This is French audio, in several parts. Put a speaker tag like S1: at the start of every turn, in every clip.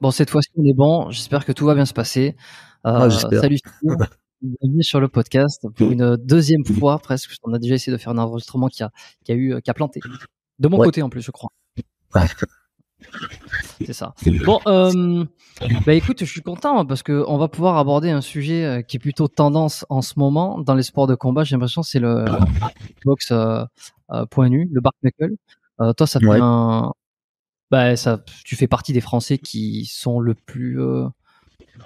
S1: Bon, cette fois-ci, on est bon. J'espère que tout va bien se passer. Euh, ah, salut, bienvenue sur le podcast pour une deuxième fois presque. On a déjà essayé de faire un enregistrement qui a, qui a eu, euh, qui a planté. De mon côté en plus, je crois. C'est ça. Bon, euh, bah écoute, je suis content parce que on va pouvoir aborder un sujet euh, qui est plutôt tendance en ce moment dans les sports de combat. J'ai l'impression c'est le box euh, point nu, le bark knuckle. toi, ça te fait un, bah, ça, tu fais partie des Français qui sont le plus visible euh,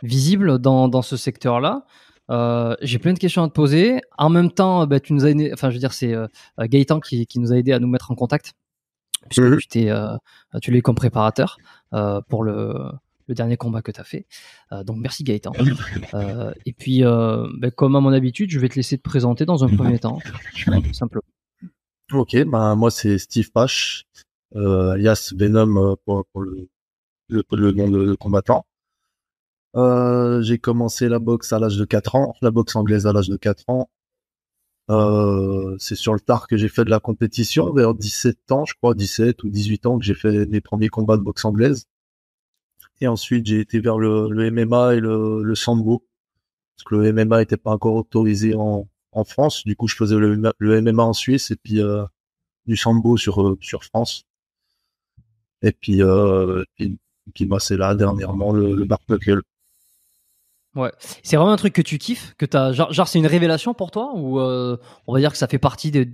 S1: visibles dans, dans ce secteur-là. Euh, j'ai plein de questions à te poser. En même temps, bah, tu nous as enfin, je veux dire, c'est euh, Gaëtan qui, qui, nous a aidé à nous mettre en contact, puisque tu, l'as eu comme préparateur pour le, le, dernier combat que tu as fait. donc, merci Gaëtan. et puis, bah, comme à mon habitude, je vais te laisser te présenter dans un premier temps,
S2: Ok, bah, moi c'est Steve Pache. Euh, alias Venom euh, pour, le, nom de, combattant. Euh, j'ai commencé la boxe à l'âge de 4 ans, la boxe anglaise à l'âge de 4 ans. c'est sur le tard que j'ai fait de la compétition, vers 17 ans, je crois, 17 ou 18 ans que j'ai fait mes premiers combats de boxe anglaise. Et ensuite, j'ai été vers le, MMA et le, le Sambo. Parce que le MMA n'était pas encore autorisé en, en, France. Du coup, je faisais le, MMA en Suisse et puis du Sambo sur, sur France. Et euh, puis, moi, c'est là, dernièrement, le, le
S1: Ouais. C'est vraiment un truc que tu kiffes, que genre, genre c'est une révélation pour toi, ou euh, on va dire que ça fait partie des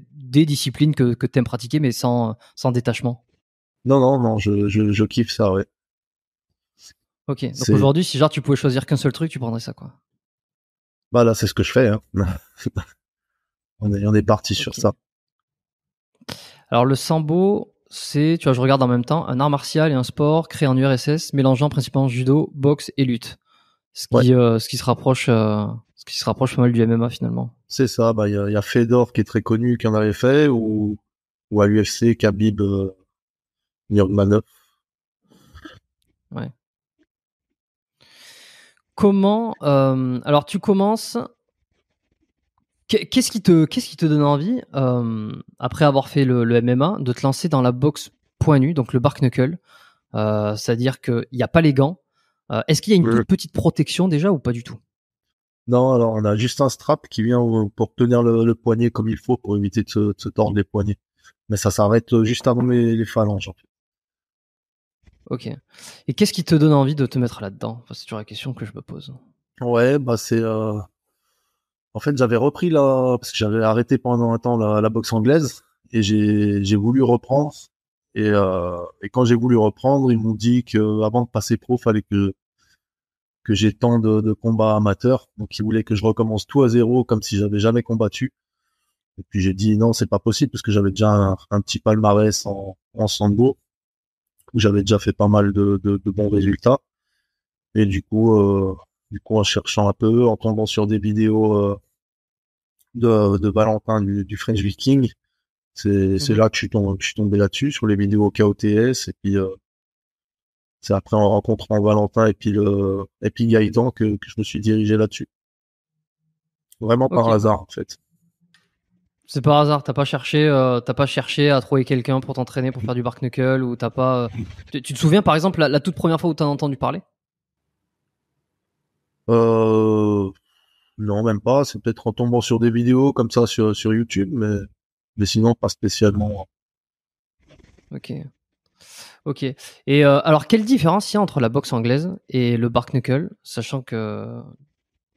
S1: disciplines que, que tu aimes pratiquer, mais sans, sans détachement
S2: Non, non, non, je, je, kiffe ça, ouais.
S1: Ok, donc aujourd'hui, si genre tu pouvais choisir qu'un seul truc, tu prendrais ça, quoi.
S2: Bah là, c'est ce que je fais. Hein. on, est, parti sur ça.
S1: Alors le sambo, c'est, tu vois, je regarde en même temps un art martial et un sport créé en URSS, mélangeant principalement judo, boxe et lutte. Ce qui, euh, se rapproche, euh, ce qui se rapproche pas mal du MMA finalement.
S2: C'est ça. Bah, il y, a Fedor qui est très connu, qui en avait fait, ou, ou à l'UFC, Khabib euh,
S1: Ouais. Comment, euh, alors tu commences Qu'est-ce qui te, qui te donne envie, euh, après avoir fait le, MMA, de te lancer dans la boxe point donc le bark knuckle euh, C'est-à-dire qu'il n'y a pas les gants. Euh, est-ce qu'il y a une petite protection déjà ou pas du tout
S2: Non, alors on a juste un strap qui vient pour tenir le, poignet comme il faut pour éviter de se, tordre les poignets. Mais ça s'arrête juste avant les,
S1: phalanges. Ok. Et qu'est-ce qui te donne envie de te mettre là-dedans C'est toujours la question que je me pose.
S2: Ouais, bah c'est en fait, j'avais repris la, parce que j'avais arrêté pendant un temps la, boxe anglaise et j'ai voulu reprendre. Euh, et, quand j'ai voulu reprendre, ils m'ont dit que avant de passer pro, fallait que que j'ai tant de, de combats amateurs. Donc ils voulaient que je recommence tout à zéro, comme si j'avais jamais combattu. Et puis j'ai dit non, c'est pas possible parce que j'avais déjà un, petit palmarès en, en sambo où j'avais déjà fait pas mal de, bons résultats. Et du coup, euh, du coup en cherchant un peu, en tombant sur des vidéos euh, de, Valentin du, French Viking. C'est mhm. là que je suis tombé, là-dessus, sur les vidéos KOTS. Et puis, euh, c'est après en rencontrant Valentin et puis, le, et puis que, je me suis dirigé là-dessus. Vraiment par hasard, en fait.
S1: C'est par hasard, t'as pas cherché, euh, t'as pas cherché à trouver quelqu'un pour t'entraîner pour faire du bark knuckle ou t'as pas. Euh, tu, te souviens par exemple la, toute première fois où t'as entendu parler
S2: euh, non, même pas. C'est peut-être en tombant sur des vidéos comme ça sur, YouTube, mais, mais sinon pas spécialement. Ok.
S1: Ok. Et euh, alors, quelle différence il y a entre la boxe anglaise et le bark knuckle, sachant que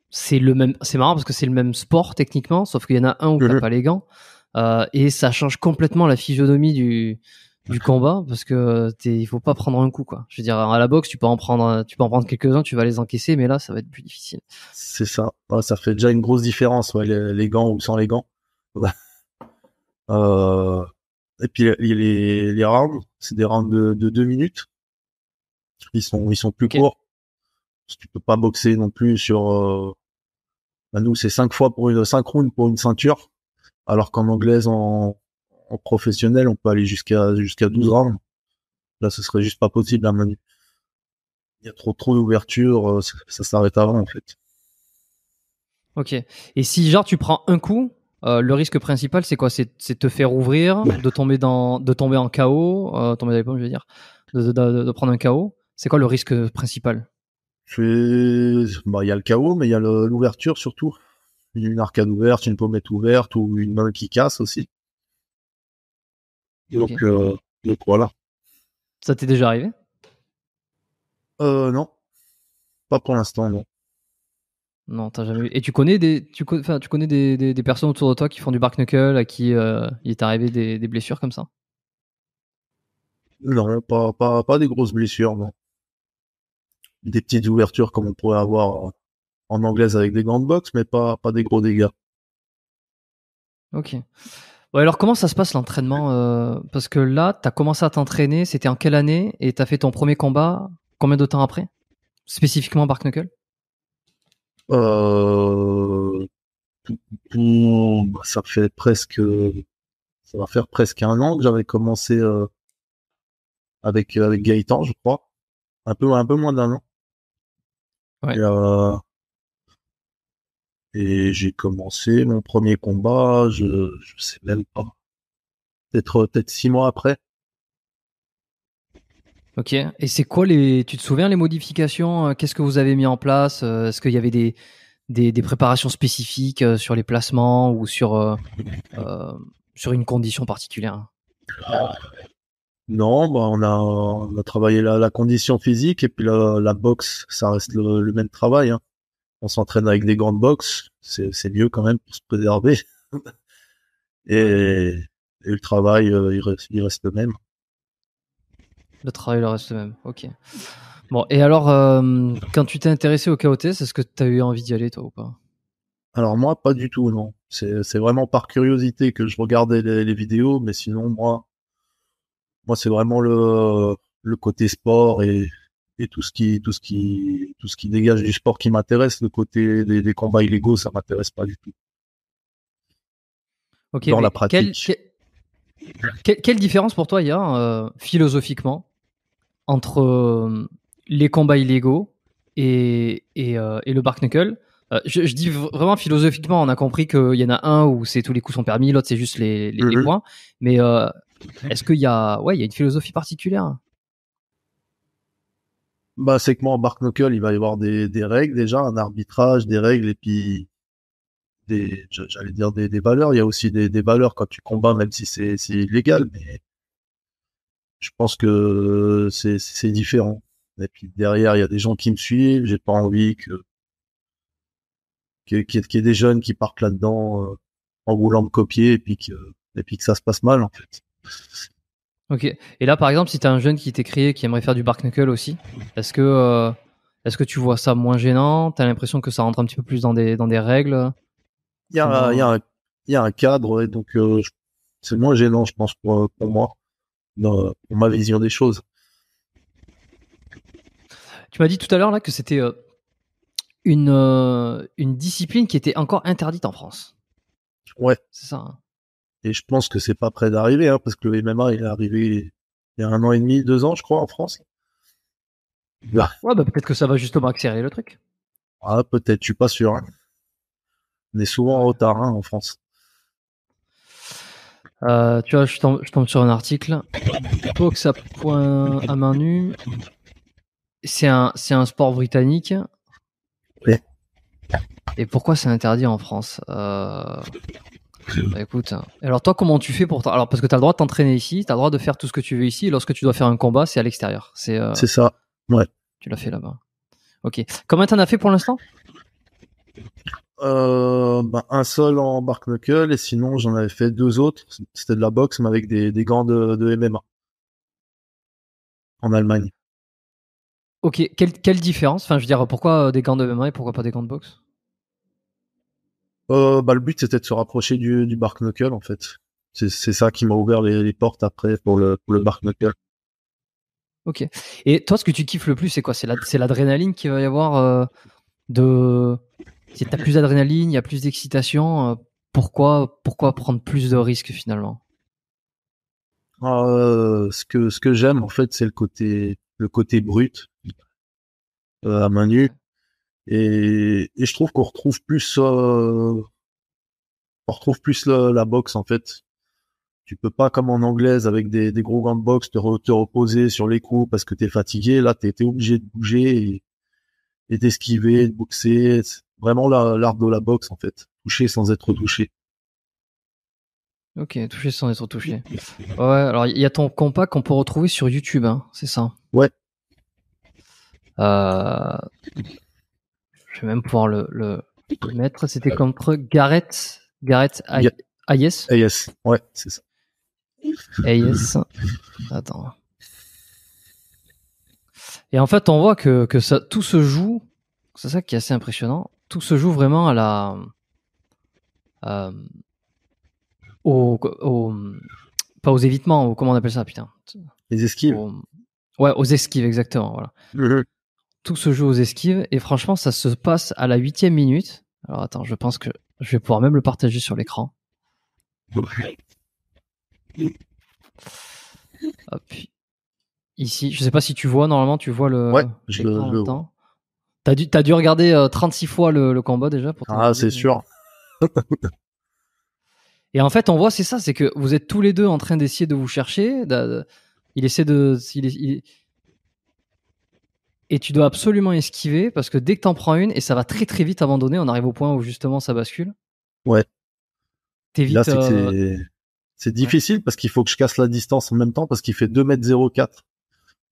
S1: c'est le même. C'est marrant parce que c'est le même sport techniquement, sauf qu'il y en a un où a mhm. pas les gants euh, et ça change complètement la physionomie du du combat parce que euh, t'es, il faut pas prendre un coup quoi. Je veux dire à la boxe tu peux en prendre tu peux en prendre quelques-uns, tu vas les encaisser mais là ça va être plus difficile.
S2: C'est ça. ça fait déjà une grosse différence les, gants ou sans les gants. Euh, et puis les, les, les rounds, c'est des rounds de, deux minutes. Ils sont ils sont plus courts. tu peux pas boxer non plus sur euh, bah, nous c'est cinq fois pour une cinq rounds pour une ceinture alors qu'en anglaise en en professionnel, on peut aller jusqu'à jusqu'à 12 mmh. rounds. Là, ce serait juste pas possible à Il y a trop trop d'ouverture, euh, ça, s'arrête avant en fait.
S1: Ok. Et si genre tu prends un coup, euh, le risque principal c'est quoi C'est te faire ouvrir, de tomber dans, de tomber en chaos, euh, tomber dans je veux dire, de, prendre un chaos. C'est quoi le risque principal
S2: bah, il y a le chaos, mais il y a l'ouverture surtout. Une arcade ouverte, une pommette ouverte ou une main qui casse aussi.
S1: Euh, donc, voilà. Ça t'est déjà arrivé euh, Non. Pas pour l'instant, non. Non, t'as jamais Et tu connais des, tu, tu connais des, personnes autour de toi qui font du bark knuckle, à qui euh, il est arrivé des, blessures comme ça
S2: Non, pas, pas, des grosses blessures, non. Des petites ouvertures comme on pourrait avoir en anglaise avec des gants de boxe, mais pas, pas des gros dégâts.
S1: Ok. Ouais, alors comment ça se passe l'entraînement euh, Parce que là, tu as commencé à t'entraîner, c'était en quelle année Et tu as fait ton premier combat combien de temps après Spécifiquement Bark Knuckle
S2: euh, Ça fait presque. Ça va faire presque un an que j'avais commencé euh, avec, euh, avec Gaëtan, je crois. Un peu, un peu moins d'un an. Ouais. Et j'ai commencé mon premier combat, je, ne sais même pas. Peut-être euh, peut six mois après.
S1: Ok. Et c'est quoi les. Tu te souviens les modifications euh, Qu'est-ce que vous avez mis en place euh, Est-ce qu'il y avait des, des, préparations spécifiques sur les placements ou sur, sur une condition particulière
S2: Non, bah on, a, travaillé la, condition physique et puis la, boxe, ça reste le, même travail. Hein on s'entraîne avec des gants de boxe, c'est mieux quand même pour se préserver. et, le travail, euh, il, reste, il reste le même.
S1: Le travail, il reste le même, ok. Bon, et alors, euh, quand tu t'es intéressé au KOT, c'est ce que tu as eu envie d'y aller, toi, ou pas
S2: Alors, moi, pas du tout, non. C'est vraiment par curiosité que je regardais les, vidéos, mais sinon, moi, moi c'est vraiment le, le côté sport et, et tout ce qui tout ce qui tout ce qui dégage du sport qui m'intéresse le côté des, combats illégaux ça m'intéresse pas du tout
S1: dans la pratique quelle différence pour toi il y a philosophiquement entre euh, les combats illégaux et, et, euh, le bark knuckle euh, je, dis vraiment philosophiquement, on a compris qu'il y en a un où c'est tous les coups sont permis, l'autre c'est juste les, mhm. points. Mais est-ce qu'il y a, ouais, il y a une philosophie particulière
S2: bah, c'est que moi, en Bark Knuckle, il va y avoir des, des règles déjà, un arbitrage, des règles, et puis des, j'allais dire des, des, valeurs. Il y a aussi des, des valeurs quand tu combats, même si c'est illégal, mais je pense que c'est différent. Et puis derrière, il y a des gens qui me suivent. J'ai pas envie que qu'il y, ait des jeunes qui partent là-dedans euh, en voulant me copier et puis que et puis que ça se passe mal en fait.
S1: Ok. Et là, par exemple, si tu un jeune qui t'est créé qui aimerait faire du bark knuckle aussi, est-ce que, euh, est-ce que tu vois ça moins gênant Tu as l'impression que ça rentre un petit peu plus dans des, dans des règles Il y, a,
S2: un, cadre, et donc euh, c'est moins gênant, je pense, pour, euh, moi, pour ma vision des choses.
S1: Tu m'as dit tout à l'heure là que c'était une, une discipline qui était encore interdite en France.
S2: Ouais. C'est ça. Hein. Et je pense que c'est pas près d'arriver, hein, parce que le MMA, il est arrivé il y a un an et demi, deux ans, je crois, en France. Ouais,
S1: bah, peut-être que ça va justement accélérer le truc. Ah, peut-être, je suis pas sûr. Hein. On est souvent en retard hein, en France. Euh, tu vois, je tombe, sur un article. faut que ça à main nue, c'est un, sport britannique. Et pourquoi c'est interdit en France euh, bah, écoute, hein. alors toi, comment tu fais pour. Alors, parce que tu as le droit de t'entraîner ici, tu as le droit de faire tout ce que tu veux ici, et lorsque tu dois faire un combat, c'est à l'extérieur. C'est euh, ça, ouais. Tu l'as fait là-bas. Ok. Combien t'en as fait pour l'instant euh, bah, un seul en bark knuckle
S2: et sinon j'en avais fait deux autres. C'était de la boxe mais avec des, gants de, MMA en Allemagne.
S1: Ok, quelle, quelle différence Enfin, je veux dire, pourquoi euh, des gants de MMA et pourquoi pas des gants de boxe
S2: euh, bah, le but, c'était de se rapprocher du, du Bark Knuckle, en fait. C'est, ça qui m'a ouvert les, portes après pour le, pour Bark Knuckle.
S1: Ok. Et toi, ce que tu kiffes le plus, c'est quoi c'est, l'adrénaline qu'il va y avoir euh, de. Si t'as plus d'adrénaline, il y a plus d'excitation. Euh, pourquoi, pourquoi prendre plus de risques finalement
S2: ce que ce que j'aime en fait, c'est le côté le côté brut à main nue. Et, je trouve qu'on retrouve plus, euh, on retrouve plus la, boxe en fait. Tu peux pas comme en anglaise avec des, gros gants de boxe te, reposer sur les coups parce que t'es fatigué. Là, tu étais obligé de bouger et, d'esquiver, de boxer. vraiment l'art de la boxe en fait, toucher sans être touché.
S1: Ok, toucher sans être touché. Ouais, alors il y a ton compas qu'on peut retrouver sur YouTube, hein, c'est ça Ouais. Euh je vais même pouvoir le, le, mettre. C'était euh, contre Gareth, Gareth Ayes. Ayes, ouais, c'est ça. Ayes. Attends. Et en fait, on voit que, que ça, tout se joue. C'est ça qui est assez impressionnant. Tout se joue vraiment à la. Euh, au, pas aux évitements, ou comment on appelle ça, putain Les esquives. ouais, aux esquives, exactement. Voilà tout se joue aux esquives. Et franchement, ça se passe à la huitième minute. Alors attends, je pense que je vais pouvoir même le partager sur l'écran. Ici, je sais pas si tu vois, normalement tu vois le. Ouais, je le vois. T'as dû, as dû regarder 36 euh, fois le, combat déjà pour Ah, c'est sûr. Et en fait, on voit, c'est ça, c'est que vous êtes tous les deux en train d'essayer de vous chercher. Il essaie de. il, et tu dois absolument esquiver parce que dès que t'en prends une, et ça va très très vite abandonner, on arrive au point où justement ça bascule.
S2: Ouais. c'est euh, difficile parce qu'il faut que je casse la distance en même temps parce qu'il fait 2m04.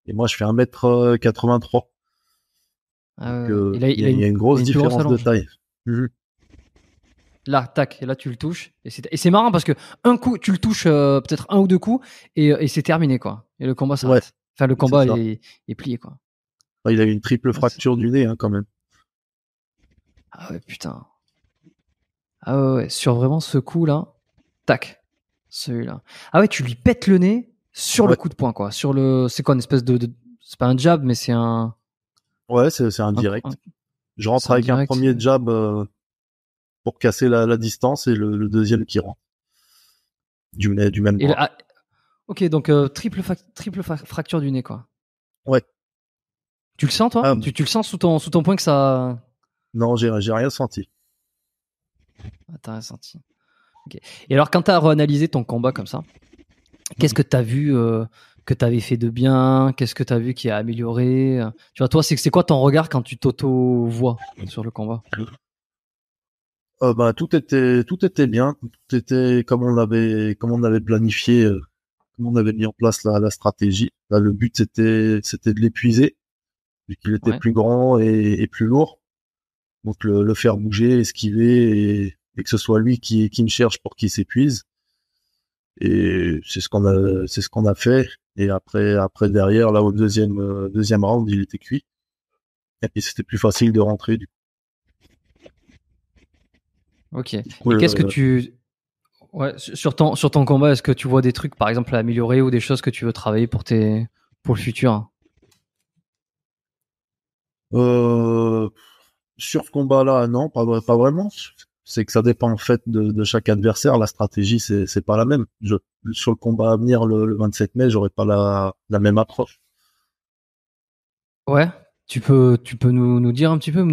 S2: Et moi, je fais 1m83. Euh,
S1: ah euh, il, y a, une grosse différence de taille. Mhm. Là, tac, et là, tu le touches. Et c'est marrant parce que un coup, tu le touches peut-être un ou deux coups et, c'est terminé, quoi. Et le combat s'arrête. Enfin, le combat est,
S2: plié, quoi il a eu une triple ah, fracture du nez, hein, quand même.
S1: Ah ouais, putain. Ah ouais, sur vraiment ce coup-là, tac, celui-là. Ah ouais, tu lui pètes le nez sur le coup de poing, quoi. Sur le, c'est quoi une espèce de, c'est pas un jab, mais c'est un. Ouais, c'est un direct. Je rentre avec un premier
S2: jab euh, pour casser la, distance et le, deuxième
S1: qui rentre du, du même. Ah, ok, donc euh, triple, triple fracture du nez, quoi. Ouais. Tu le sens, toi ah. tu, le sens sous ton, point que ça. Non, j'ai rien senti. Ah, t'as rien senti. Et alors, quand t'as réanalysé ton combat comme ça, qu'est-ce mhm. que tu as vu euh, que avais fait de bien Qu'est-ce que tu as vu qui a amélioré Tu vois, toi, c'est quoi ton regard quand tu t'auto-vois sur le combat
S2: euh, bah, tout était tout était bien, tout était comme on l'avait comme on avait planifié, euh, comme on avait mis en place la, stratégie. le but c'était de l'épuiser vu qu'il était plus grand et, plus lourd. Donc le, faire bouger, esquiver et, que ce soit lui qui, qui me cherche pour qu'il s'épuise. Et c'est ce qu'on a, c'est ce qu'on a fait. Et après, après derrière, là au deuxième euh, deuxième round, il était cuit. Et puis c'était plus facile de rentrer du
S1: Ok. Et euh, qu'est-ce que tu ouais, sur ton sur ton combat, est-ce que tu vois des trucs par exemple à améliorer ou des choses que tu veux travailler pour tes pour le futur
S2: euh, sur ce combat-là, non, pas, vraiment. C'est que ça dépend en fait de, chaque adversaire. La stratégie, c'est, pas la même. sur le combat à venir le, 27 mai, j'aurais pas la, même approche.
S1: Ouais, tu peux, tu peux nous, dire un petit peu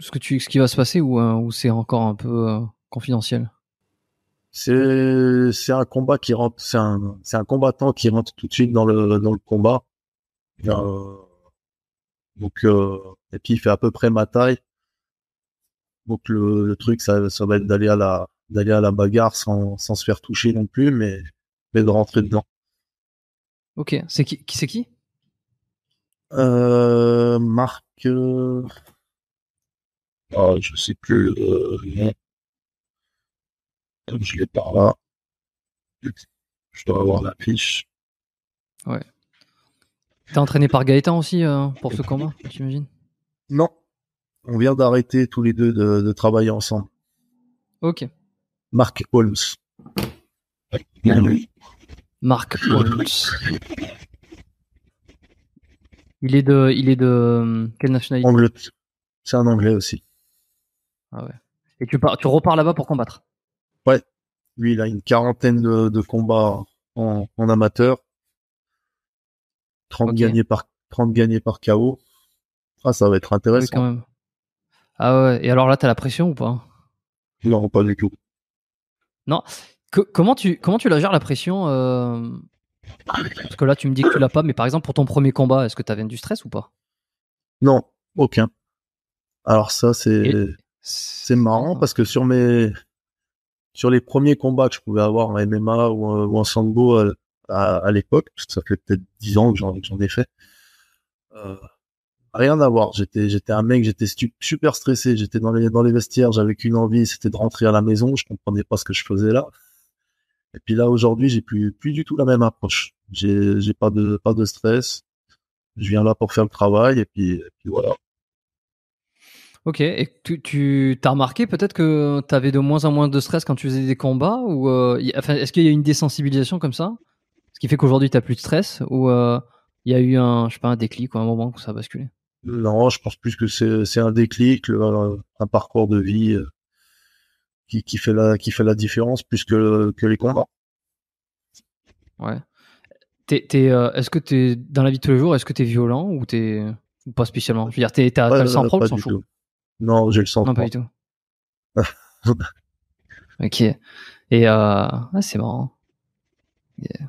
S1: ce, que tu, ce qui va se passer ou, euh, c'est encore un peu euh, confidentiel
S2: c'est, un combat qui rentre, c'est un, un combattant qui rentre tout de suite dans le, le combat. Donc, euh, et puis il fait à peu près ma taille. Donc le, truc, ça, va être d'aller à la d'aller à la bagarre sans, se faire toucher non plus, mais, mais de rentrer dedans.
S1: Ok, c'est qui,
S2: c'est qui euh, Marc. Euh, ah, je sais plus. Euh... Je l'ai par là. Je dois avoir la fiche.
S1: Ouais. T'es entraîné par Gaëtan aussi euh, pour ce combat, j'imagine Non.
S2: On vient d'arrêter tous les deux de, travailler ensemble. Ok. Mark Holmes.
S1: Mark Holmes. Il est de, il est de euh, quelle nationalité Angleterre. C'est un anglais aussi. Ah ouais. Et tu, pars, tu repars là-bas pour combattre Ouais.
S2: Lui, il a une quarantaine de, combats en, en amateur 30 gagnés par 30 par KO. Ah, ça va être intéressant. quand même.
S1: Ah ouais, et alors là, t'as la pression ou pas
S2: Non, pas du tout.
S1: Non. comment, tu, comment tu la gères la pression euh, Parce que là, tu me dis que tu l'as pas, mais par exemple, pour ton premier combat, est-ce que t'avais du stress ou pas
S2: Non, aucun. Alors ça, c'est c'est marrant parce que sur mes sur les premiers combats que je pouvais avoir en MMA ou, en, ou en Sango, euh, à, l'époque, ça fait peut-être dix ans que j'en ai fait. Euh, rien à voir. J'étais, j'étais un mec, j'étais super stressé. J'étais dans les, dans les vestiaires, j'avais qu'une envie, c'était de rentrer à la maison. Je comprenais pas ce que je faisais là. Et puis là, aujourd'hui, j'ai plus, plus du tout la même approche. J'ai, j'ai pas de, pas de stress. Je viens là pour faire le travail et puis, et puis voilà.
S1: Ok, et tu, tu as remarqué peut-être que tu avais de moins en moins de stress quand tu faisais des combats ou euh, Est-ce qu'il y a une désensibilisation comme ça ce qui fait qu'aujourd'hui, tu n'as plus de stress ou euh, il y a eu un, je sais pas, un déclic ou un moment où ça a basculé
S2: Non, je pense plus que c'est un déclic, un, parcours de vie euh, qui, fait, la, qui fait la différence plus que, les combats.
S1: Ouais. Euh, est-ce que tu es dans la vie de tous les jours, est-ce que tu es violent ou t'es pas spécialement Je veux dire, tu as ouais, le sang propre, Non, j'ai le sang non, Non, pas du tout. ok. Et ah, c'est marrant. Yeah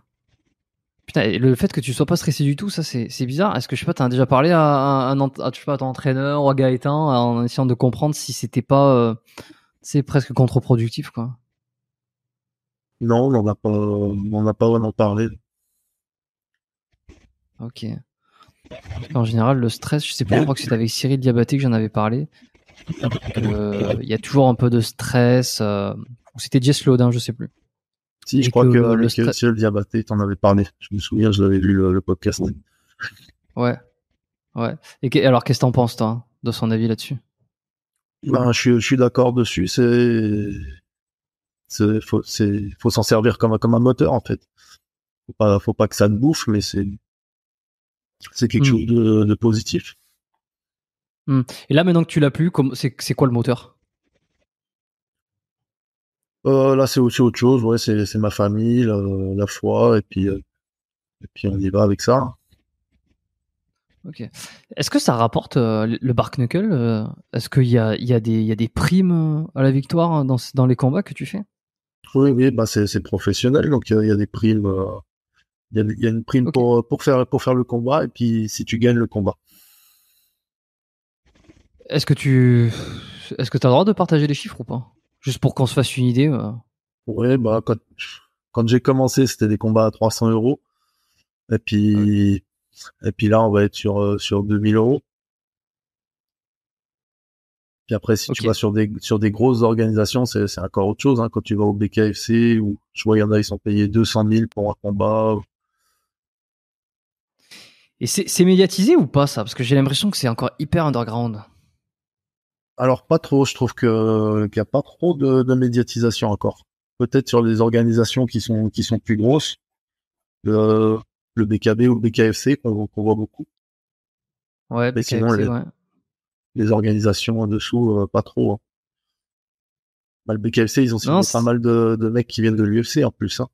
S1: le fait que tu sois pas stressé du tout, ça c'est bizarre. Est-ce que je sais pas, t'as déjà parlé à, un, ton entraîneur ou à Gaëtan en essayant de comprendre si c'était pas, c'est euh, presque contre-productif quoi.
S2: Non, on n'a pas, on n'a pas vraiment parlé.
S1: Ok. En général, le stress, je sais pas, je crois que c'était avec Cyril Diabaté que j'en avais parlé. Euh, il y a toujours un peu de stress. Euh, c'était Jess Lodin, je sais plus. Si, je crois que, euh, le
S2: euh, Diabaté, t'en avais parlé. Je me souviens, je l'avais vu le, podcast.
S1: Ouais. Ouais. Et alors, qu'est-ce que t'en penses, toi, de son avis là-dessus
S2: ben, je, suis d'accord dessus. C'est. C'est, faut, s'en servir comme, comme un moteur, en fait. Faut pas, faut pas que ça te bouffe, mais c'est. C'est quelque hmm. chose de, positif.
S1: Hmm. Et là, maintenant que tu l'as plus, c'est quoi le moteur
S2: euh, là, c'est aussi autre chose. Ouais, c'est ma famille, la, foi, et puis, euh, et puis on y va avec ça.
S1: Ok. Est-ce que ça rapporte euh, le Bark Knuckle Est-ce qu'il y, y, y a, des, primes à la victoire hein, dans, les combats que tu fais Oui,
S2: oui, bah c'est professionnel, donc il y a des primes. Il y, a une prime pour, pour, faire, pour faire le combat, et puis si tu gagnes le combat.
S1: Est-ce que tu est-ce que tu as le droit de partager les chiffres ou pas Juste pour qu'on se fasse une idée. Euh.
S2: Ouais, bah, quand, quand j'ai commencé, c'était des combats à 300 euros. Et puis, ah et puis là, on va être sur, euh, sur 2000 euros. Puis après, si tu vas sur des, sur des grosses organisations, c'est encore autre chose. Hein. Quand tu vas au BKFC,
S1: ou je vois, il y en a, ils sont payés 200 000 pour un combat. Et c'est médiatisé ou pas ça Parce que j'ai l'impression que c'est encore hyper underground.
S2: Alors pas trop, je trouve que euh, qu'il n'y a pas trop de, médiatisation encore. Peut-être sur les organisations qui sont qui sont plus grosses, euh, le, BKB ou le BKFC qu'on voit beaucoup.
S1: Ouais, BKFC, les,
S2: les, organisations en dessous, euh, pas trop. Hein. Bah, le BKFC, ils ont signé pas mal de, mecs qui viennent de l'UFC en plus. Hein.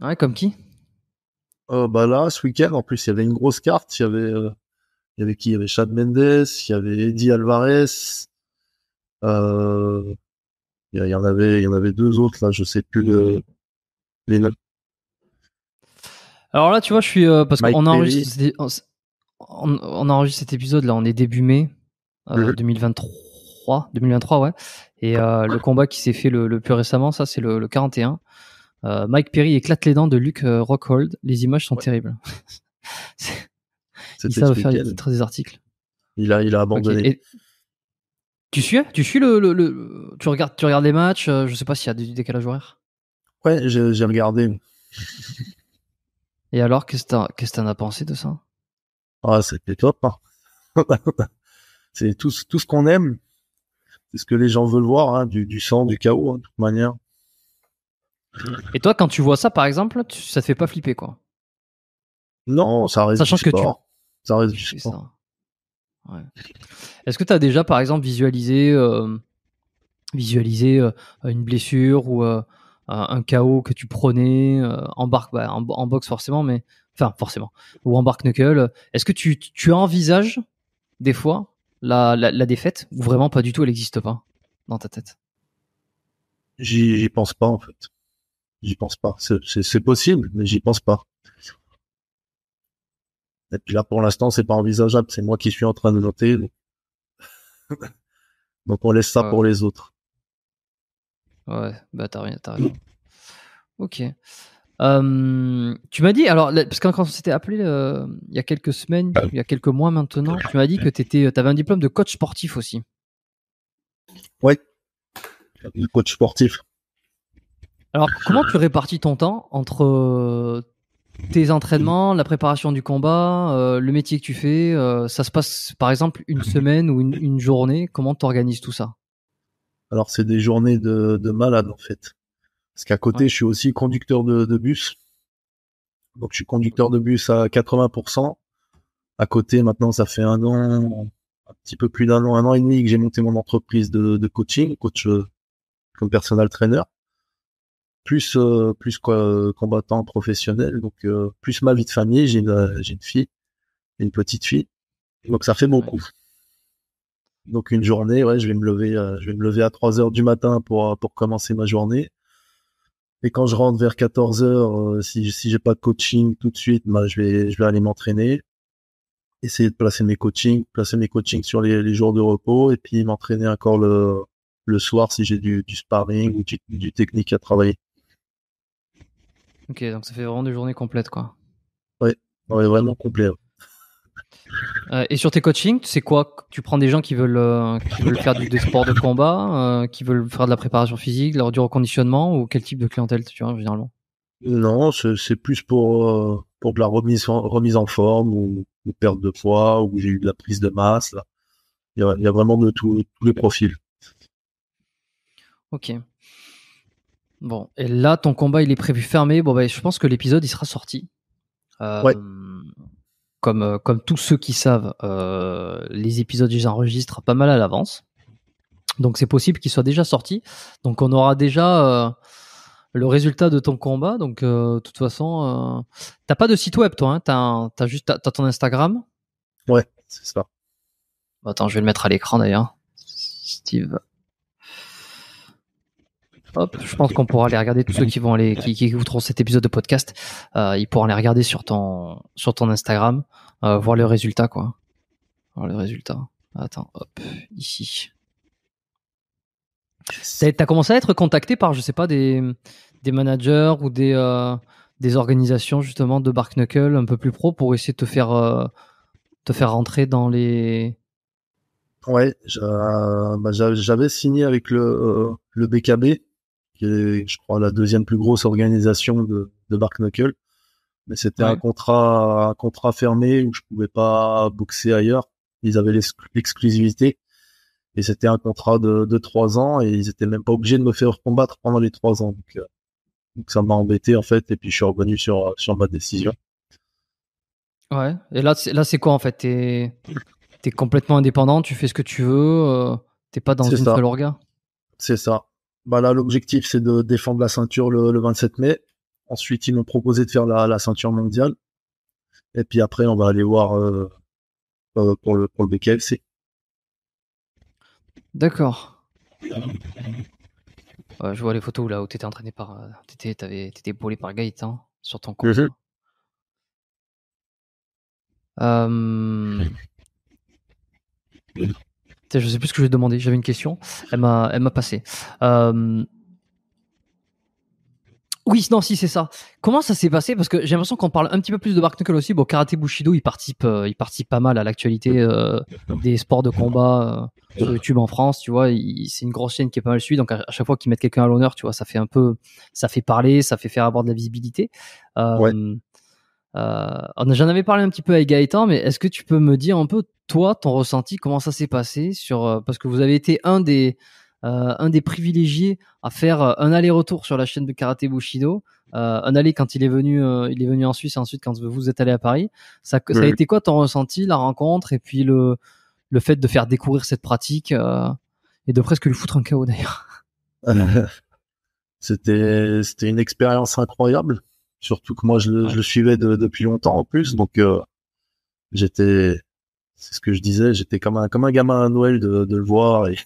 S2: Ouais, comme qui Bah là, ce week-end, en plus, il y avait une grosse carte. Il y avait il y avait qui Il y avait Chad Mendes, il y avait Eddie Alvarez. Euh, il y en avait, il y en avait deux autres là, je sais plus les
S1: Alors là, tu vois, je suis euh, parce qu'on a enregistré, on, a enregistré cet épisode là, on est début mai 2023, euh, 2023 mhm. ouais. Et le combat qui s'est fait le, plus récemment, ça c'est le, 41. Mike Perry éclate les dents de Luke Rockhold. Les images sont terribles. terribles. faire des, des
S2: articles. Il a, il a abandonné.
S1: Tu suis, tu suis le, le, tu regardes, tu regardes les matchs. Je euh, je sais pas s'il y a du décalage horaire. Ouais, j'ai regardé. Et alors, qu'est-ce que tu en as pensé de ça Ah, c'était top. Hein.
S2: c'est tout, tout ce qu'on aime. C'est ce que les gens veulent voir, hein, du, sang, du chaos, hein, de toute manière.
S1: Et toi, quand tu vois ça, par exemple, tu, ça te fait pas flipper, quoi
S2: Non, ça reste Sachant que reste
S1: Est-ce que tu as déjà, par exemple, visualisé, euh, euh, une blessure ou euh, un chaos que tu prenais bah, en, en, boxe forcément, mais enfin forcément, ou en barque knuckle Est-ce que tu, envisages des fois la, défaite ou vraiment pas du tout, elle n'existe pas dans ta tête
S2: J'y pense pas en fait. J'y pense pas. C'est possible, mais j'y pense pas là, pour l'instant, c'est pas envisageable. C'est moi qui suis en train de noter.
S1: Donc, on laisse ça pour les autres. Ouais, bah t'as rien, t'as rien. Ok. Euh, tu m'as dit, alors, parce que quand on s'était appelé euh, il y a quelques semaines, ah. il y a quelques mois maintenant, tu m'as dit que tu avais un diplôme de coach sportif aussi.
S2: Ouais, coach sportif.
S1: Alors, comment tu répartis ton temps entre euh, tes entraînements, la préparation du combat, euh, le métier que tu fais, euh, ça se passe par exemple une mhm. semaine ou une, journée, comment tu organises tout ça
S2: Alors c'est des journées de, malade en fait. Parce qu'à côté, je suis aussi conducteur de, bus. Donc je suis conducteur de bus à 80%. À côté, maintenant, ça fait un an, un petit peu plus d'un an, un an et demi que j'ai monté mon entreprise de, coaching, coach euh, comme personal trainer plus euh, plus quoi, combattant professionnel, donc euh, plus ma vie de famille. J'ai une, euh, j'ai une fille, une petite fille, donc ça fait beaucoup. Donc une journée, ouais, je vais me lever, je vais me lever à 3 heures du matin pour pour commencer ma journée. Et quand je rentre vers 14 h si si j'ai pas de coaching tout de suite, bah, je vais je vais aller m'entraîner, essayer de placer mes coachings, placer mes coachings sur les, jours de repos et puis m'entraîner encore le le soir si j'ai du, du sparring ou du technique à travailler.
S1: Ok, donc ça fait vraiment des journées complètes, quoi.
S2: Oui, vraiment complet.
S1: Euh, et sur tes coachings, tu quoi Tu prends des gens qui veulent, euh, qui veulent faire du, des sports de combat, euh, qui veulent faire de la préparation physique, du reconditionnement, ou quel type de clientèle tu as généralement
S2: Non, c'est plus pour, pour de la remise en, remise en forme, ou, ou perte de poids, ou j'ai eu de la prise de masse. Il, y a, vraiment de tous les profils.
S1: Ok. Bon, et là, ton combat, il est prévu fermé. Bon, bah, je pense que l'épisode, il sera sorti. Euh, comme, euh, comme tous ceux qui savent, euh, les épisodes, ils enregistrent pas mal à l'avance. Donc, c'est possible qu'il soit déjà sorti. Donc, on aura déjà le résultat de ton combat. Donc, de toute façon, t'as pas de site web, toi. Hein. t'as, t'as juste t'as ton Instagram. Ouais, c'est ça. Attends, je vais le mettre à l'écran d'ailleurs. Steve je pense qu'on pourra aller regarder tous ceux qui vont aller, qui, qui écouteront cet épisode de podcast, euh, ils pourront les regarder sur ton, sur ton Instagram, euh, voir le résultat quoi. Voir le résultat. Attends, hop, ici. T'as commencé à être contacté par, je sais pas, des, des managers ou des, euh, des organisations justement de Bark Knuckle un peu plus pro pour essayer de te faire, euh, te faire rentrer dans les,
S2: Ouais, bah, j'avais signé avec le, euh, le BKB je crois, la deuxième plus grosse organisation de, de Bark Knuckle. Mais c'était un contrat, un contrat fermé où je pouvais pas boxer ailleurs. Ils avaient l'exclusivité. Et c'était un contrat de, trois ans et ils étaient même pas obligés de me faire combattre pendant les trois ans. Donc, euh, ça m'a embêté en fait. Et puis je suis revenu sur, sur ma décision.
S1: Ouais. Et là, là c'est quoi en fait T'es es complètement indépendant, tu fais ce que tu veux, euh, t'es pas dans une seule orga.
S2: C'est ça. Bah là, l'objectif, c'est de défendre la ceinture le, 27 mai. Ensuite, ils m'ont proposé de faire la, ceinture mondiale. Et puis après, on va aller voir euh, euh, pour, le, pour BKFC.
S1: D'accord. Euh, je vois les photos là où tu entraîné par. t'étais par Gaëtan sur ton compte. Je sais plus ce que je demandé. J'avais une question. Elle m'a, elle m'a passé. Euh, oui, non, si c'est ça. Comment ça s'est passé Parce que j'ai l'impression qu'on parle un petit peu plus de Mark Knuckle aussi. Bon, Karate Bushido, il participe, euh, il participe pas mal à l'actualité euh, des sports de combat sur YouTube en France. Tu vois, c'est une grosse chaîne qui est pas mal suivie. Donc à, chaque fois qu'ils mettent quelqu'un à l'honneur, tu vois, ça fait un peu, ça fait parler, ça fait faire avoir de la visibilité. Ouais. Euh, j'en avais parlé un petit peu avec Gaëtan, mais est-ce que tu peux me dire un peu, toi, ton ressenti, comment ça s'est passé sur, euh, Parce que vous avez été un des, euh, un des privilégiés à faire un aller-retour sur la chaîne de Karaté Bushido. un aller quand il est venu, il est venu en Suisse et ensuite quand vous êtes allé à Paris. Ça, ça a été quoi ton ressenti, la rencontre et puis le, le fait de faire découvrir cette pratique et de presque lui foutre un chaos d'ailleurs.
S2: c'était, c'était une expérience incroyable. Surtout que moi, je le, suivais depuis longtemps en plus, donc euh, j'étais, c'est ce que je disais, j'étais comme un comme un gamin à Noël de, le voir et,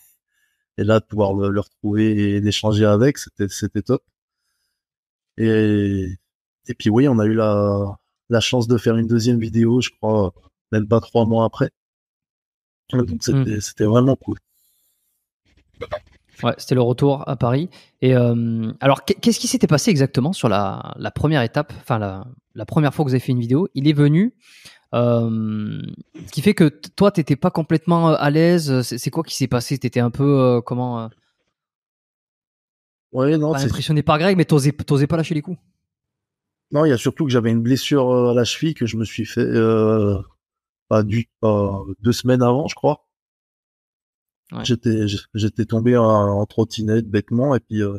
S2: là de pouvoir le, retrouver et d'échanger avec, c'était c'était top. Et et puis oui, on a eu la chance de faire une deuxième vidéo, je crois, même pas trois mois après. Donc mmh. c'était
S1: c'était vraiment cool. Ouais, c'était le retour à Paris. Et euh, alors, qu'est-ce qui s'était passé exactement sur la, première étape, enfin la, première fois que vous avez fait une vidéo Il est venu, euh, ce qui fait que toi, t'étais pas complètement euh, à l'aise. C'est quoi qui s'est passé étais un peu comment Ouais, non, impressionné par Greg, mais t'osais pas lâcher les coups.
S2: Non, il y a surtout que j'avais une blessure à la cheville que je me suis fait pas deux semaines avant, je crois. J'étais j'étais tombé en, trottinette bêtement et puis euh,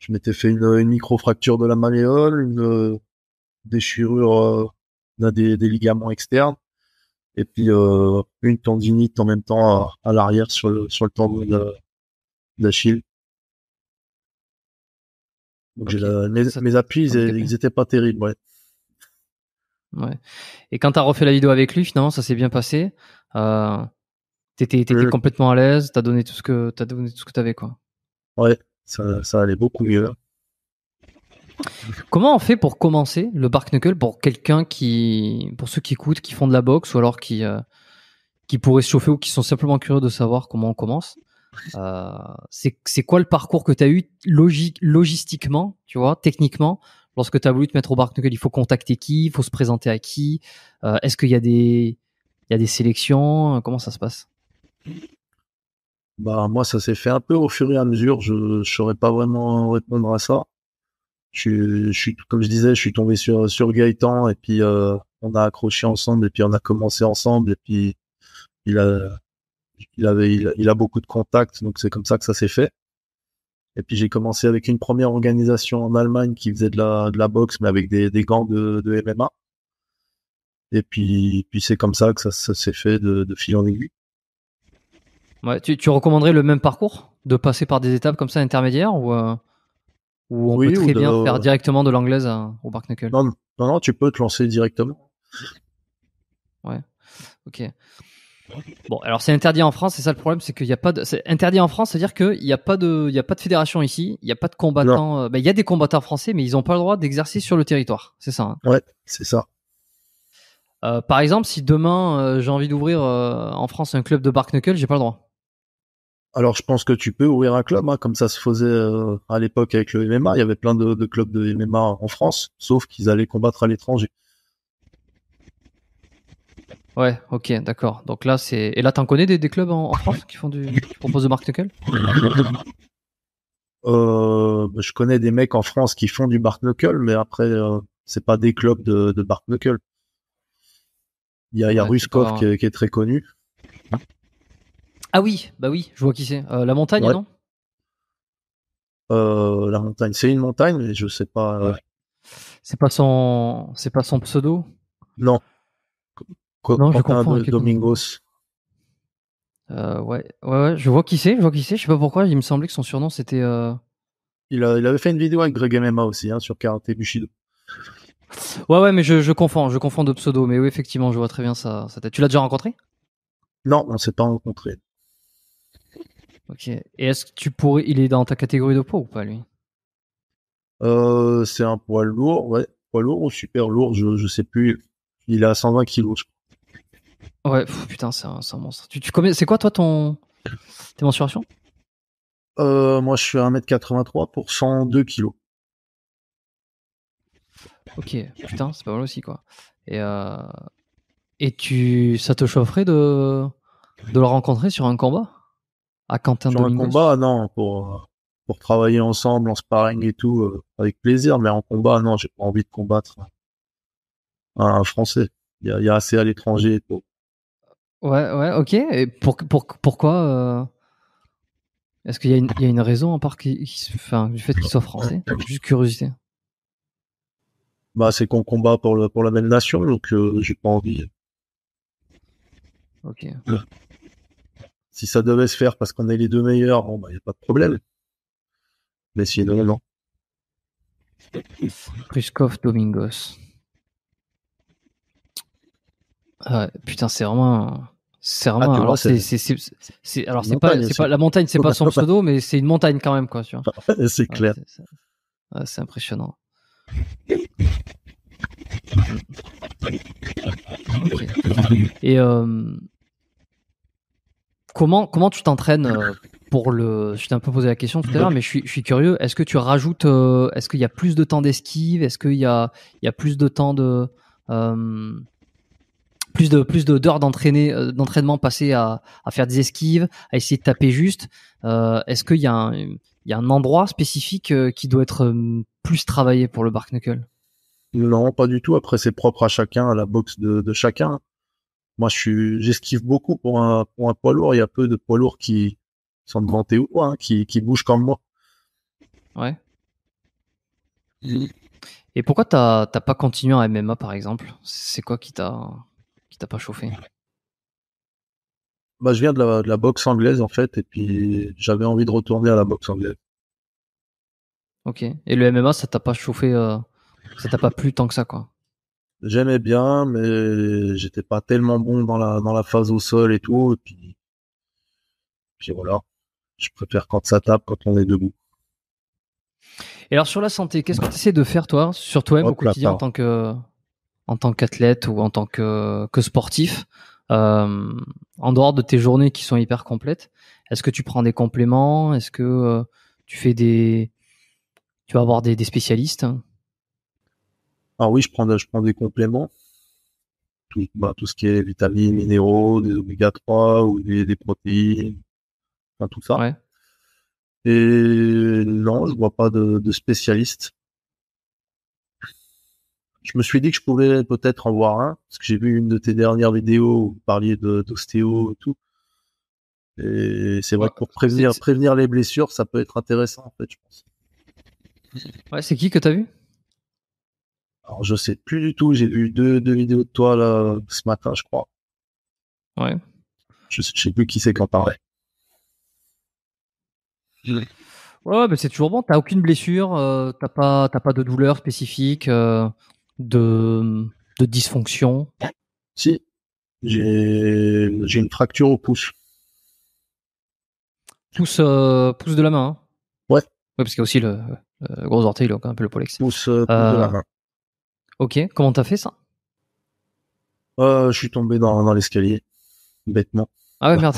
S2: je m'étais fait une, une micro-fracture de la malléole, une euh, déchirure euh, d'un des, des, ligaments externes et puis une tendinite en même temps à, l'arrière sur le sur le tendon d'Achille. Donc j'ai la, mes, mes, appuis, ils, ils étaient pas terribles, ouais.
S1: Ouais. Et quand t'as refait la vidéo avec lui, finalement, ça s'est bien passé. Euh, T'étais, complètement à l'aise, t'as donné tout ce que donné tout ce que t'avais quoi.
S2: Ouais, ça, allait beaucoup
S1: mieux. Comment on fait pour commencer le bark knuckle pour quelqu'un qui, pour ceux qui écoutent, qui font de la boxe ou alors qui euh, qui pourraient se chauffer ou qui sont simplement curieux de savoir comment on commence. Euh, c'est quoi le parcours que tu as eu logistiquement, tu vois, techniquement, lorsque tu as voulu te mettre au bark knuckle Il faut contacter qui Il faut se présenter à qui euh, Est-ce qu'il y, y a des sélections Comment ça se passe
S2: bah, moi, ça s'est fait un peu au fur et à mesure. Je ne saurais pas vraiment répondre à ça. Je, je, suis, comme je disais, je suis tombé sur, sur Gaëtan et puis euh, on a accroché ensemble et puis on a commencé ensemble et puis il a, il avait, il, a beaucoup de contacts, donc c'est comme ça que ça s'est fait. Et puis j'ai commencé avec une première organisation en Allemagne qui faisait de la, de la boxe, mais avec des, des gants de, de MMA. Et puis, puis c'est comme ça que ça, s'est fait de fil en aiguille
S1: tu, recommanderais le même parcours de passer par des étapes comme ça intermédiaires ou, euh, on peut très bien faire directement de l'anglaise euh, au Bark Knuckle non, non, tu peux te lancer directement. Ouais, ok. Bon, alors c'est interdit en France, c'est ça le problème, c'est qu'il n'y a pas de. C'est interdit en France, c'est-à-dire qu'il n'y a, pas de... a pas de fédération ici, il n'y a pas de combattants. Euh, ben, il y a des combattants français, mais ils n'ont pas le droit d'exercer sur le territoire, c'est ça hein. Ouais, c'est ça. par exemple, si demain j'ai envie d'ouvrir en France un club de Bark Knuckle, j'ai pas le droit.
S2: Alors je pense que tu peux ouvrir un club, hein, comme ça se faisait euh, à l'époque avec le MMA. Il y avait plein de, clubs de MMA en France, sauf qu'ils allaient combattre à l'étranger.
S1: Ouais, ok, d'accord. Donc là, c'est. Et là, t'en connais des, clubs en, France qui font du. propose de Mark Knuckle
S2: euh, bah, Je connais des mecs en France qui font du Mark Knuckle, mais après, euh, c'est pas des clubs de, de Knuckle. Il y a, Ruskov qui, qui, est très connu.
S1: Ah oui, bah oui, je vois qui c'est. Euh, la montagne, non
S2: euh, La montagne, c'est une montagne, mais je sais pas. Euh,
S1: c'est pas son, c'est pas son pseudo. Non. non, je comprends.
S2: Domingos.
S1: ouais, ouais, ouais, je vois qui c'est, je vois Je sais pas pourquoi, il me semblait que son surnom c'était. Il,
S2: avait fait une vidéo avec Greg MMA aussi, hein, sur Karate Bushido.
S1: Ouais, ouais, mais je, je, confonds, je confonds de pseudo. Mais oui, effectivement, je vois très bien ça. ça tu l'as déjà rencontré Non, on s'est pas rencontré. Ok. Et est-ce que tu pourrais. Il est dans ta catégorie de poids ou pas, lui
S2: euh, C'est un poids lourd, ouais. Poids lourd ou super lourd, je, sais plus. Il a 120 kilos, je crois.
S1: Ouais, putain, c'est un, monstre. Tu, tu c'est quoi, toi, ton, tes mensurations
S2: euh, Moi, je suis à 1m83 pour 102 kilos.
S1: Ok, putain, c'est pas mal aussi, quoi. Et, euh, et tu, ça te chaufferait de, de le rencontrer sur un combat à Sur un combat,
S2: non, pour, pour travailler ensemble en sparring et tout, euh, avec plaisir, mais en combat, non, j'ai pas envie de combattre un, Français. Il y a, assez à l'étranger. tout.
S1: Ouais, ouais, ok. Et pour, pour, pourquoi euh, Est-ce qu'il y, y, a une raison en part qui, enfin, du fait qu'il soit français Juste curiosité.
S2: Bah, c'est qu'on combat pour, pour la même nation, donc euh, j'ai pas envie. Ok. Si ça devait se faire parce qu'on est les deux meilleurs, bon, il bah, a pas de problème. Mais si, non, non.
S1: Domingos. putain, c'est vraiment. C'est vraiment. alors, c'est, pas, la montagne, c'est pas son pseudo, mais c'est une montagne quand même, quoi. c'est clair. c'est, impressionnant. Et euh, Comment, comment tu t'entraînes euh, pour le. Je t'ai un peu posé la question tout à l'heure, mais je suis, curieux. Est-ce que tu rajoutes. Euh, est-ce qu'il y a plus de temps d'esquive Est-ce qu'il y a, il y a plus de temps de. Euh, plus de plus d'heures d'entraîner d'entraînement passé à, faire des esquives, à essayer de taper juste. Est-ce qu'il y, a un endroit spécifique qui doit être plus travaillé pour le bark knuckle
S2: Non, pas du tout. Après, c'est propre à chacun, à la boxe de, de chacun. Moi, je suis, j'esquive beaucoup pour un, poids lourd. Il y a peu
S1: de poids lourds qui, sont devant ou hein, qui, bougent comme moi. Ouais. Mm. Et pourquoi t'as, t'as pas continué en MMA par exemple C'est quoi qui t'a, qui t'a pas chauffé bah, je viens de la,
S2: boxe anglaise en fait, et puis j'avais envie de retourner à la boxe anglaise.
S1: Ok. Et le MMA, ça t'a pas chauffé, euh, ça t'a pas plu tant que ça, quoi
S2: j'aimais bien, mais j'étais pas tellement bon dans la dans la phase au sol et tout. Et puis, puis voilà, je préfère quand ça tape, quand on est debout.
S1: Et alors sur la santé, qu'est-ce que tu essaies de faire toi, sur toi quotidien en tant que en tant qu'athlète ou en tant que, que sportif, euh, en dehors de tes journées qui sont hyper complètes, est-ce que tu prends des compléments Est-ce que euh, tu fais des, tu vas avoir des, des spécialistes
S2: ah oui, je prends, je prends des compléments. Bah, tout, ce qui est vitamines, minéraux, des oméga 3 ou des, protéines, enfin tout ça. Et non, je vois pas de, spécialiste. Je me suis dit que je pouvais peut-être en voir un, parce que j'ai vu une de tes dernières vidéos où vous parliez d'ostéo et tout. Et c'est vrai bah, que pour prévenir, prévenir les blessures, ça peut être intéressant, en fait, je
S1: pense. c'est qui que tu as vu
S2: alors, je sais plus du tout. J'ai vu deux, deux vidéos de toi là, ce matin, je crois. Ouais. Je sais, plus qui c'est quand en parlait.
S1: Ouais, mais c'est toujours bon. T'as aucune blessure, euh, t'as pas, de douleur spécifique, euh, de, dysfonction.
S2: Si, j'ai, une fracture au pouce.
S1: Pouce, euh, pouce de la main. Hein? Ouais. Ouais, parce qu'il y a aussi le, gros orteil, un peu le pollex. Pouce, pouce de la main. Ok, comment t'as fait ça
S2: euh, Je suis tombé dans, l'escalier, bêtement. Ah ouais, merde.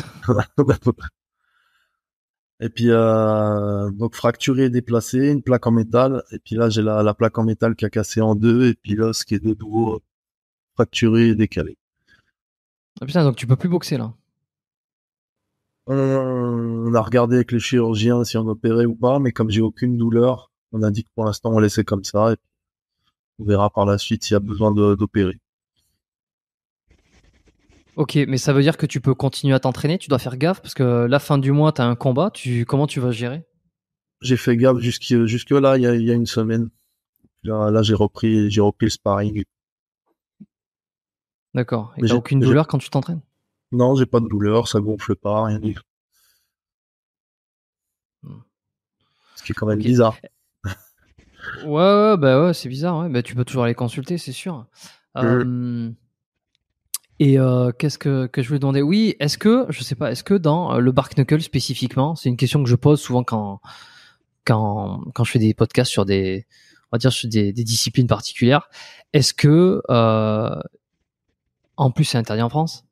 S2: et puis, euh, donc fracturé, déplacé, une plaque en métal. Et puis là, j'ai la, plaque en métal qui a cassé en deux. Et puis là, ce qui est de nouveau euh,
S1: fracturé et décalé. Ah putain, donc tu peux plus boxer là
S2: on a regardé avec les chirurgien si on opérait ou pas, mais comme j'ai aucune douleur, on indique que pour l'instant on laissait comme ça. On verra par la suite s'il y a besoin d'opérer.
S1: Ok, mais ça veut dire que tu peux continuer à t'entraîner, tu dois faire gaffe, parce que la fin du mois, tu as un combat, tu, comment tu vas gérer
S2: J'ai fait gaffe jusque, jusque là, il y, a, une semaine. Là, j'ai repris, j'ai repris le sparring.
S1: D'accord. Et t'as aucune douleur quand tu t'entraînes
S2: Non, j'ai pas de douleur, ça gonfle pas, rien du tout. Hmm. Ce qui est quand même bizarre.
S1: Ouais, ouais, bah ouais, c'est bizarre. Ouais. Bah, tu peux toujours les consulter, c'est sûr. Mmh. et qu'est-ce que, que je voulais demander Oui, est-ce que, je sais pas, est-ce que dans euh, le Bark Knuckle spécifiquement, c'est une question que je pose souvent quand, quand, quand je fais des podcasts sur des, on va dire, sur des, disciplines particulières, est-ce que, euh, en plus, c'est interdit en France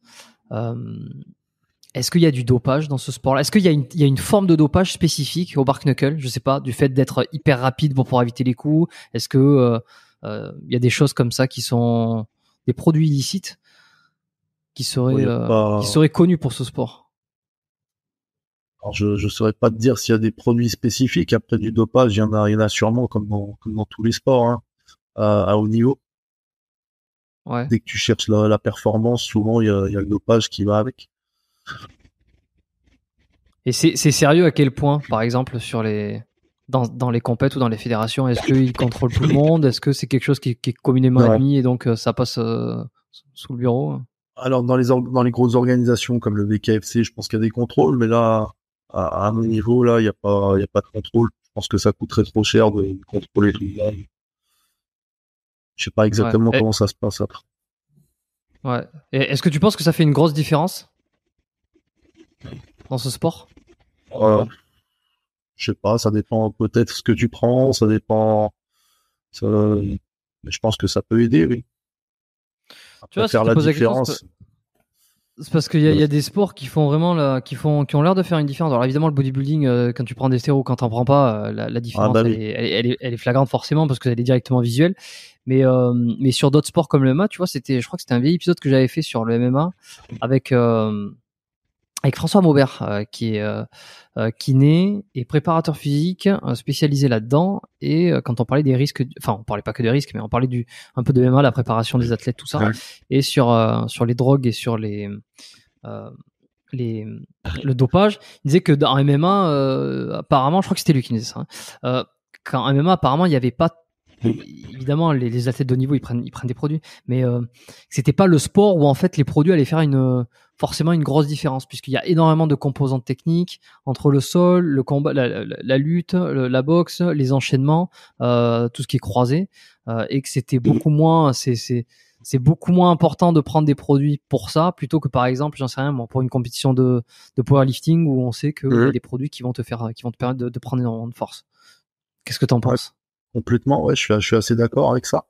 S1: est-ce qu'il y a du dopage dans ce sport Est-ce qu'il y, a une forme de dopage spécifique au bark knuckle Je sais pas, du fait d'être hyper rapide pour pouvoir éviter les coups. Est-ce que euh, euh, y a des choses comme ça qui sont des produits illicites qui seraient, euh, bah connus pour ce sport
S2: Alors je ne saurais pas te dire s'il y a des produits spécifiques. Après du dopage, il y en a, sûrement comme dans, tous les sports hein, à, haut niveau. Dès que tu cherches la, performance, souvent il y a, le dopage qui va avec.
S1: Et c'est sérieux à quel point, par exemple, sur les, dans, dans les compètes ou dans les fédérations Est-ce qu'ils contrôlent tout le monde Est-ce que c'est quelque chose qui, est communément admis et donc euh, ça passe euh, sous le bureau
S2: Alors, dans les, dans les grosses organisations comme le BKFC je pense qu'il y a des contrôles, mais là, à, mon niveau, là, il n'y a, pas, a pas de contrôle. Je pense que ça coûterait trop cher de contrôler tout le monde. Je sais pas exactement comment ça se passe après.
S1: Ouais. Est-ce que tu penses que ça fait une grosse différence dans ce sport euh,
S2: Je sais pas, ça dépend peut-être ce que tu prends, ça dépend. Mais je pense que ça peut aider, oui.
S1: tu vois, faire la différence. C'est parce qu'il y, a euh. des sports qui font vraiment la, qui font qui ont l'air de faire une différence. Alors évidemment le bodybuilding euh, quand tu prends des stéros ou quand t'en prends pas, la, différence elle, est, flagrante forcément parce qu'elle est directement visuelle. Mais euh, mais sur d'autres sports comme le MMA, tu vois, c'était je crois que c'était un vieil épisode que j'avais fait sur le MMA avec avec François Maubert, euh, qui est euh, euh, kiné et préparateur physique spécialisé là-dedans. Et quand on parlait des risques, enfin, on parlait pas que des risques, mais on parlait du un peu de MMA, la préparation des athlètes, tout ça, et sur sur les drogues et sur les les, le dopage, il disait que dans MMA, apparemment, je crois que c'était lui qui disait ça. Hein, quand MMA, apparemment, il n'y avait pas évidemment, les, athlètes de niveau, ils prennent, ils prennent des produits, mais euh, c'était pas le sport où en fait les produits allaient faire une forcément une grosse différence, puisqu'il y a énormément de composantes techniques entre le sol, le combat, la, lutte, la boxe, les enchaînements, euh, tout ce qui est croisé, euh, et que c'était beaucoup moins, c'est c'est beaucoup moins important de prendre des produits pour ça plutôt que par exemple, j'en sais rien, pour une compétition de, de powerlifting où on sait que mmh. y a des produits qui vont te faire, qui vont te permettre de, prendre énormément de force. Qu'est-ce que tu en
S2: penses Complètement, ouais, je suis, assez d'accord avec ça.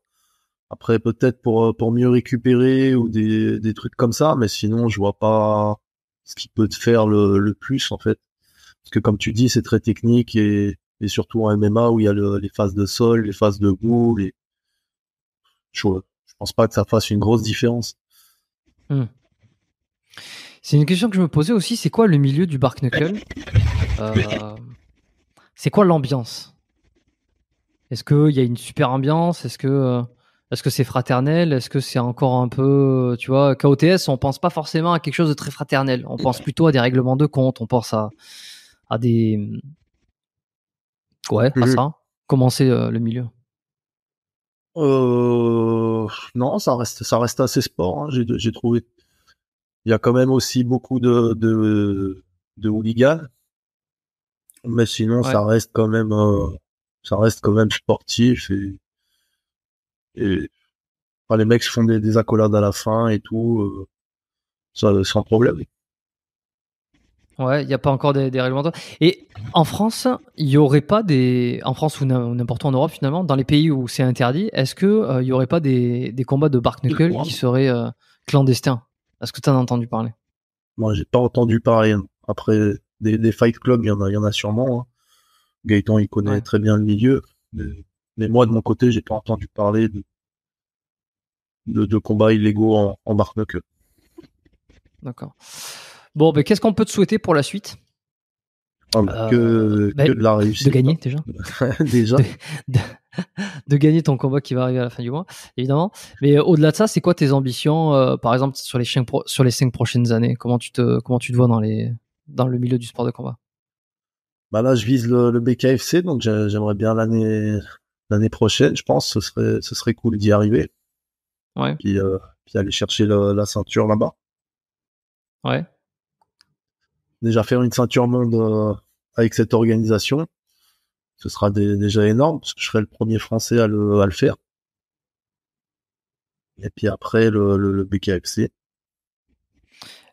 S2: Après, peut-être pour, euh, pour mieux récupérer ou des, trucs comme ça, mais sinon, je vois pas ce qui peut te faire le, plus, en fait. Parce que, comme tu dis, c'est très technique et, surtout en MMA où il y a les phases de sol, les phases de goût. Les... Je, pense pas que ça fasse une grosse
S1: différence. Hmm. C'est une question que je me posais aussi, c'est quoi le milieu du Bark Knuckle euh, C'est quoi l'ambiance est-ce qu'il y a une super ambiance Est-ce que euh, que c'est fraternel Est-ce que c'est encore un peu, euh, tu vois, KOTS, on pense pas forcément à quelque chose de très fraternel. On eh pense ben. plutôt à des règlements de compte, on pense à, à des... Mmh, ouais, à ça. Commencer euh, le milieu.
S2: non, ça reste, ça reste assez sport. Hein. J'ai trouvé. Il y a quand même aussi beaucoup de, de, de hooligans. Mais sinon, ça reste quand même ça reste quand même sportif et, les mecs font des, accolades à la fin et tout, euh, ça, sans problème.
S1: Ouais, il n'y a pas encore des, des réglementations. Et en France, il n'y aurait pas des. En France ou n'importe où en Europe, finalement, dans les pays où c'est interdit, est-ce qu'il n'y euh, aurait pas des, combats de bark knuckle qui seraient euh, clandestins Est-ce que tu en as entendu parler
S2: Moi, j'ai pas entendu parler. Après, des, fight club il y, en a, y en a sûrement. Hein. Gaëtan, il connaît très bien le milieu. Mais, moi, de mon côté, j'ai pas entendu parler de, combats illégaux en, en
S1: D'accord. Bon, mais ben, qu'est-ce qu'on peut te souhaiter pour la suite ah, bah, que,
S2: euh, ben, de la réussite. De
S1: gagner, hein. déjà. déjà. De, gagner ton combat qui va arriver à la fin du mois, évidemment. Mais euh, au-delà de ça, c'est quoi tes ambitions, euh, par exemple, sur les, cinq sur les cinq prochaines années comment tu, te, comment tu te vois dans, les, dans le milieu du sport de combat
S2: bah là, je vise le, BKFC, donc j'aimerais bien l'année l'année prochaine, je pense, ce serait ce serait cool d'y arriver. Ouais. Puis, euh, aller chercher la ceinture là-bas. Ouais. Déjà faire une ceinture monde euh, avec cette organisation, ce sera déjà énorme parce que je serai le premier Français à le, à le faire. Et puis après le, le BKFC.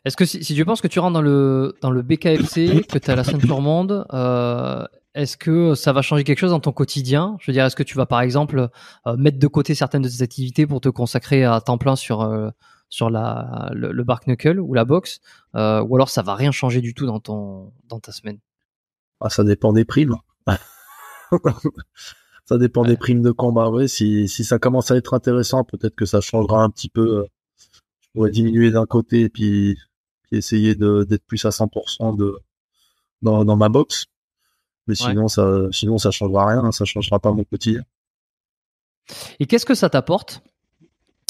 S1: Est-ce que si, tu penses que tu rentres dans le, dans le BKFC, que tu as la ceinture monde, euh, est-ce que ça va changer quelque chose dans ton quotidien Je veux dire, est-ce que tu vas par exemple euh, mettre de côté certaines de tes activités pour te consacrer à temps plein sur, euh, sur la, le, bark knuckle ou la boxe Ou alors ça va rien changer du tout dans, ton, dans ta semaine
S2: ah, Ça dépend des primes. ça dépend des primes de combat. si, si ça commence à être intéressant, peut-être que ça changera un petit peu. Je pourrais diminuer d'un côté et puis essayer d'être plus à 100% de, dans, ma box. Mais sinon, ça, sinon, ça changera rien, Ça hein, ça changera pas mon quotidien.
S1: Et qu'est-ce que ça t'apporte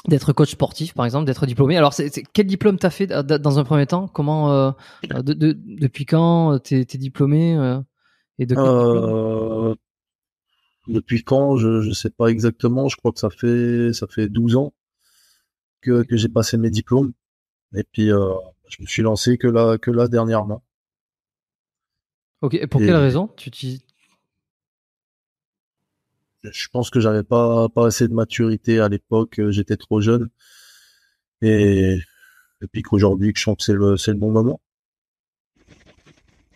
S1: d'être coach sportif, par exemple, d'être diplômé Alors, quel diplôme t'as fait euh, dans un premier temps Comment, euh, euh, depuis quand t'es es diplômé et Depuis
S2: quand Je ne sais pas exactement. Je crois que ça fait ça fait 12 ans que, que j'ai passé mes diplômes. Et puis je me suis lancé que là, que là dernièrement.
S1: Ok, et pour quelle euh, raison tu
S2: Je pense que j'avais pas, pas assez de maturité à l'époque, euh, j'étais trop jeune. Et, puis qu'aujourd'hui, je sens que c'est le, bon moment.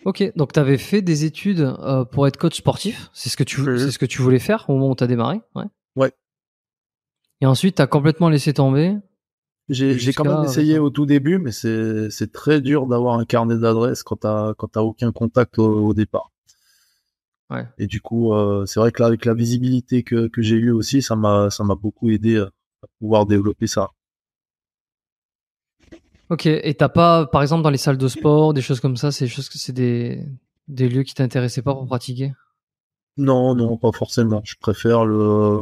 S1: Ok, donc tu avais fait des études euh, pour être coach sportif, c'est ce, que tu, mhm. ce que tu voulais faire au moment où tu as démarré Ouais. ouais. Et ensuite, tu as complètement laissé tomber
S2: j'ai quand même essayé au tout début, mais c'est très dur d'avoir un carnet d'adresse quand t'as quand as aucun contact au, départ. Et du coup, euh, c'est vrai que avec la visibilité que, j'ai eue aussi, ça m'a ça m'a beaucoup aidé à pouvoir développer ça.
S1: Ok, et t'as pas, par exemple, dans les salles de sport, des choses comme ça, c'est des, lieux qui t'intéressaient pas pour pratiquer
S2: Non, non, pas forcément. Je préfère le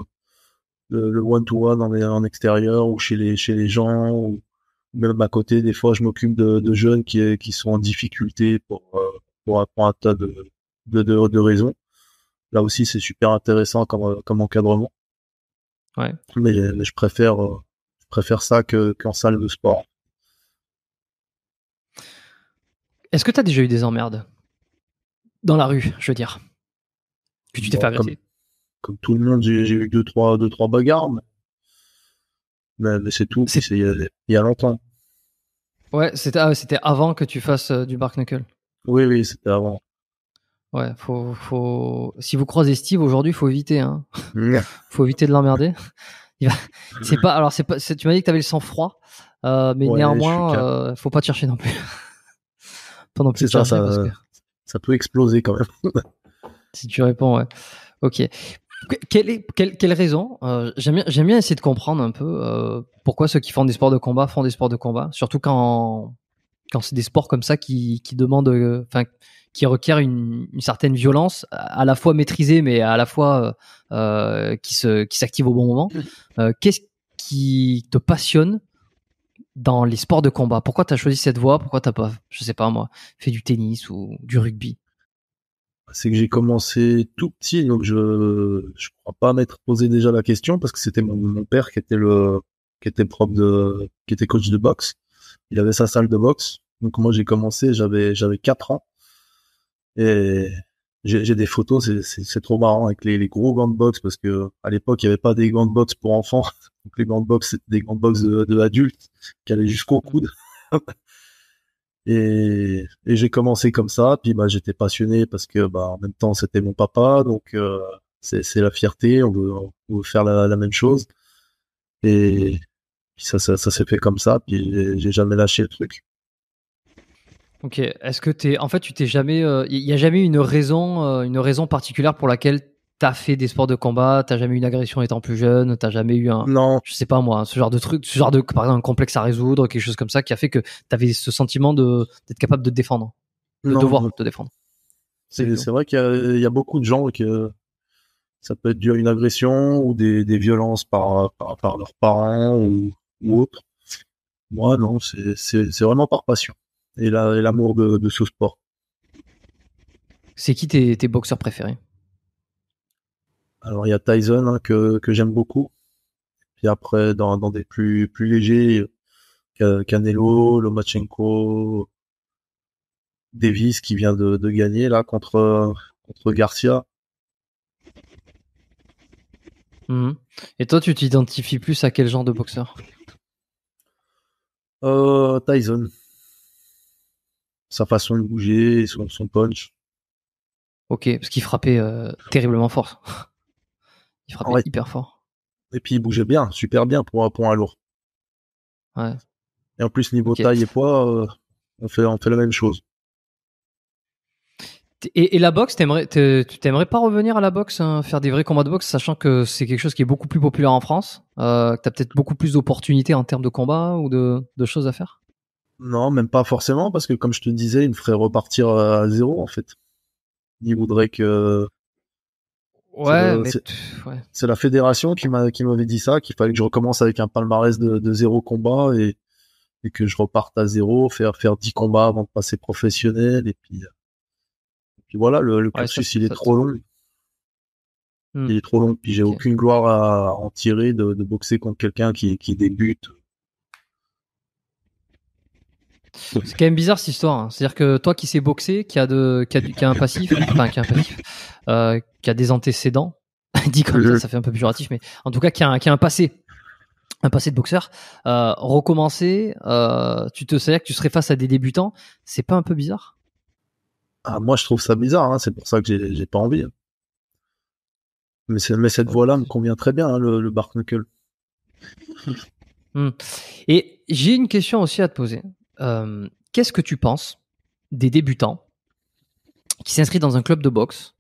S2: le one-to-one en, extérieur ou chez les, chez les gens. Ou même à côté, des fois, je m'occupe de, jeunes qui, qui sont en difficulté pour, euh, pour, apprendre un tas de, de, raisons. Là aussi, c'est super intéressant comme, euh, encadrement. Mais, je préfère, euh, je préfère ça qu'en salle de sport.
S1: Est-ce que tu as déjà eu des emmerdes Dans la rue, je veux dire. Que tu t'es fait agresser
S2: comme tout le monde, j'ai eu deux trois, deux, trois bagarres. Mais, c'est tout. C'est il y, a longtemps.
S1: Ouais, c'était ah, c'était avant que tu fasses euh, du bark knuckle.
S2: Oui, oui, c'était avant.
S1: Ouais, faut, faut... si vous croisez Steve aujourd'hui, faut éviter. Hein. Mmh. faut éviter de l'emmerder. C'est pas. Alors c'est pas. Tu m'as dit que tu avais le sang froid, euh, mais néanmoins, néanmoins, ne euh, faut pas te chercher non plus. Pendant C'est ça, ça, que... ça peut exploser quand même. si tu réponds, ouais. Ok. Quelle, est, quelle, raison euh, J'aime bien, essayer de comprendre un peu euh, pourquoi ceux qui font des sports de combat font des sports de combat, surtout quand, quand c'est des sports comme ça qui, qui demandent, euh, enfin, qui requièrent une, certaine violence, à la fois maîtrisée, mais à la fois qui qui s'active au bon moment. Mm. Qu'est-ce qui te passionne dans les sports de combat Pourquoi tu as choisi cette voie Pourquoi t'as pas, je sais pas moi, fait du tennis ou du rugby
S2: c'est que j'ai commencé tout petit, donc je je crois pas m'être posé déjà la question parce que c'était mon, père qui était le qui était prof de qui était coach de boxe. Il avait sa salle de boxe. Donc moi j'ai commencé, j'avais j'avais quatre ans et j'ai des photos, c'est trop marrant avec les, les, gros gants de boxe parce que à l'époque il y avait pas des gants de boxe pour enfants, donc les gants de boxe c'était des gants de boxe de, de qui allaient jusqu'au coude. Et, j'ai commencé comme ça. Puis bah, j'étais passionné parce que bah, en même temps c'était mon papa, donc euh, c'est la fierté. On veut, faire la, même chose. Et ça, ça, ça s'est fait comme ça. Puis j'ai jamais lâché le truc.
S1: Ok. Est-ce que t'es, en fait, tu t'es jamais, il euh, n'y a jamais une raison, euh, une raison particulière pour laquelle t'as fait des sports de combat, t'as jamais eu une agression étant plus jeune, t'as jamais eu un, non, je sais pas moi, ce genre de truc, ce genre de, par complexe à résoudre, quelque chose comme ça, qui a fait que t'avais ce sentiment de d'être capable de te défendre, de devoir de te défendre.
S2: C'est, vrai qu'il y, a, beaucoup de gens que ça peut être dû à une agression ou des, violences par, par, leurs parents ou, autre. Moi, non, c'est, vraiment par passion et, l'amour de, ce sport.
S1: C'est qui tes boxeurs préférés
S2: alors il y a Tyson hein, que, que j'aime beaucoup. Puis après, dans, dans des plus, plus légers, euh, Canelo, Lomachenko, Davis qui vient de, de gagner là contre, contre Garcia.
S1: Mhm. Et toi, tu t'identifies plus à quel genre de boxeur
S2: euh, Tyson. Sa façon de bouger,
S1: son, punch. Ok, parce qu'il frappait euh, terriblement fort. Il frappait hyper fort.
S2: Et puis il bougeait bien, super bien pour, un lourd. Ouais. Et en plus, niveau taille et poids, euh, on, fait, on fait la même chose.
S1: Et, la boxe, t'aimerais, t'aimerais pas revenir à la boxe, hein, faire des vrais combats de boxe, sachant que c'est quelque chose qui est beaucoup plus populaire en France, euh, que t'as peut-être beaucoup plus d'opportunités en termes de combats ou de, de choses à faire
S2: Non, même pas forcément, parce que comme je te disais, il me ferait repartir euh, à zéro en fait. Il voudrait que Ouais, c'est la fédération qui m'a qui m'avait dit ça, qu'il fallait que je recommence avec un palmarès de, zéro combat et, et, que je reparte à zéro, faire faire dix combats avant de passer professionnel et puis puis voilà le, le il est trop long, hmm. il est trop long puis j'ai aucune gloire à en tirer de, de boxer contre quelqu'un qui, qui débute
S1: c'est quand même bizarre cette histoire. Hein. C'est-à-dire que toi qui sais boxer, qui a, un passif, enfin qui a un passif, euh, qui a des antécédents, dit comme ça, ça fait un peu péjoratif, mais en tout cas qui a un, passé, un passé de boxeur, euh, recommencer, euh, tu te sais que tu serais face à des débutants, c'est pas un peu bizarre
S2: ah, Moi je trouve ça bizarre, hein. c'est pour ça que j'ai pas envie. Mais, cette voix là me convient très bien, hein, le, le knuckle.
S1: Hmm. Et j'ai une question aussi à te poser. Euh, qu'est-ce que tu penses des débutants qui s'inscrivent dans un club de boxe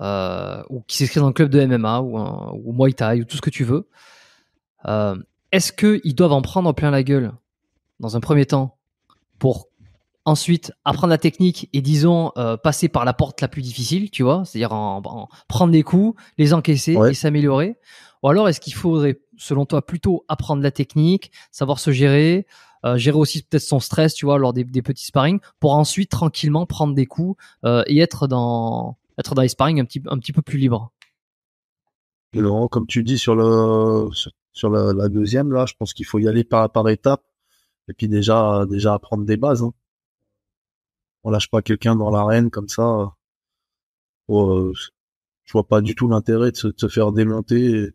S1: euh, ou qui s'inscrivent dans un club de MMA ou, ou Muay Thai ou tout ce que tu veux euh, Est-ce qu'ils doivent en prendre plein la gueule dans un premier temps pour ensuite apprendre la technique et disons passer par la porte la plus difficile, tu vois, c'est-à-dire prendre des coups, les encaisser et s'améliorer ou alors est-ce qu'il faudrait, selon toi, plutôt apprendre la technique, savoir se gérer, euh, gérer aussi peut-être son stress, tu vois, lors des, petits sparring, pour ensuite tranquillement prendre des coups euh, et être dans être dans les sparring un petit un petit peu plus libre.
S2: Et comme tu dis sur le sur la, deuxième là, je pense qu'il faut y aller par par étapes et puis déjà déjà apprendre des bases. Hein. On lâche pas quelqu'un dans l'arène comme ça. Oh, je vois pas du tout l'intérêt de, se faire démonter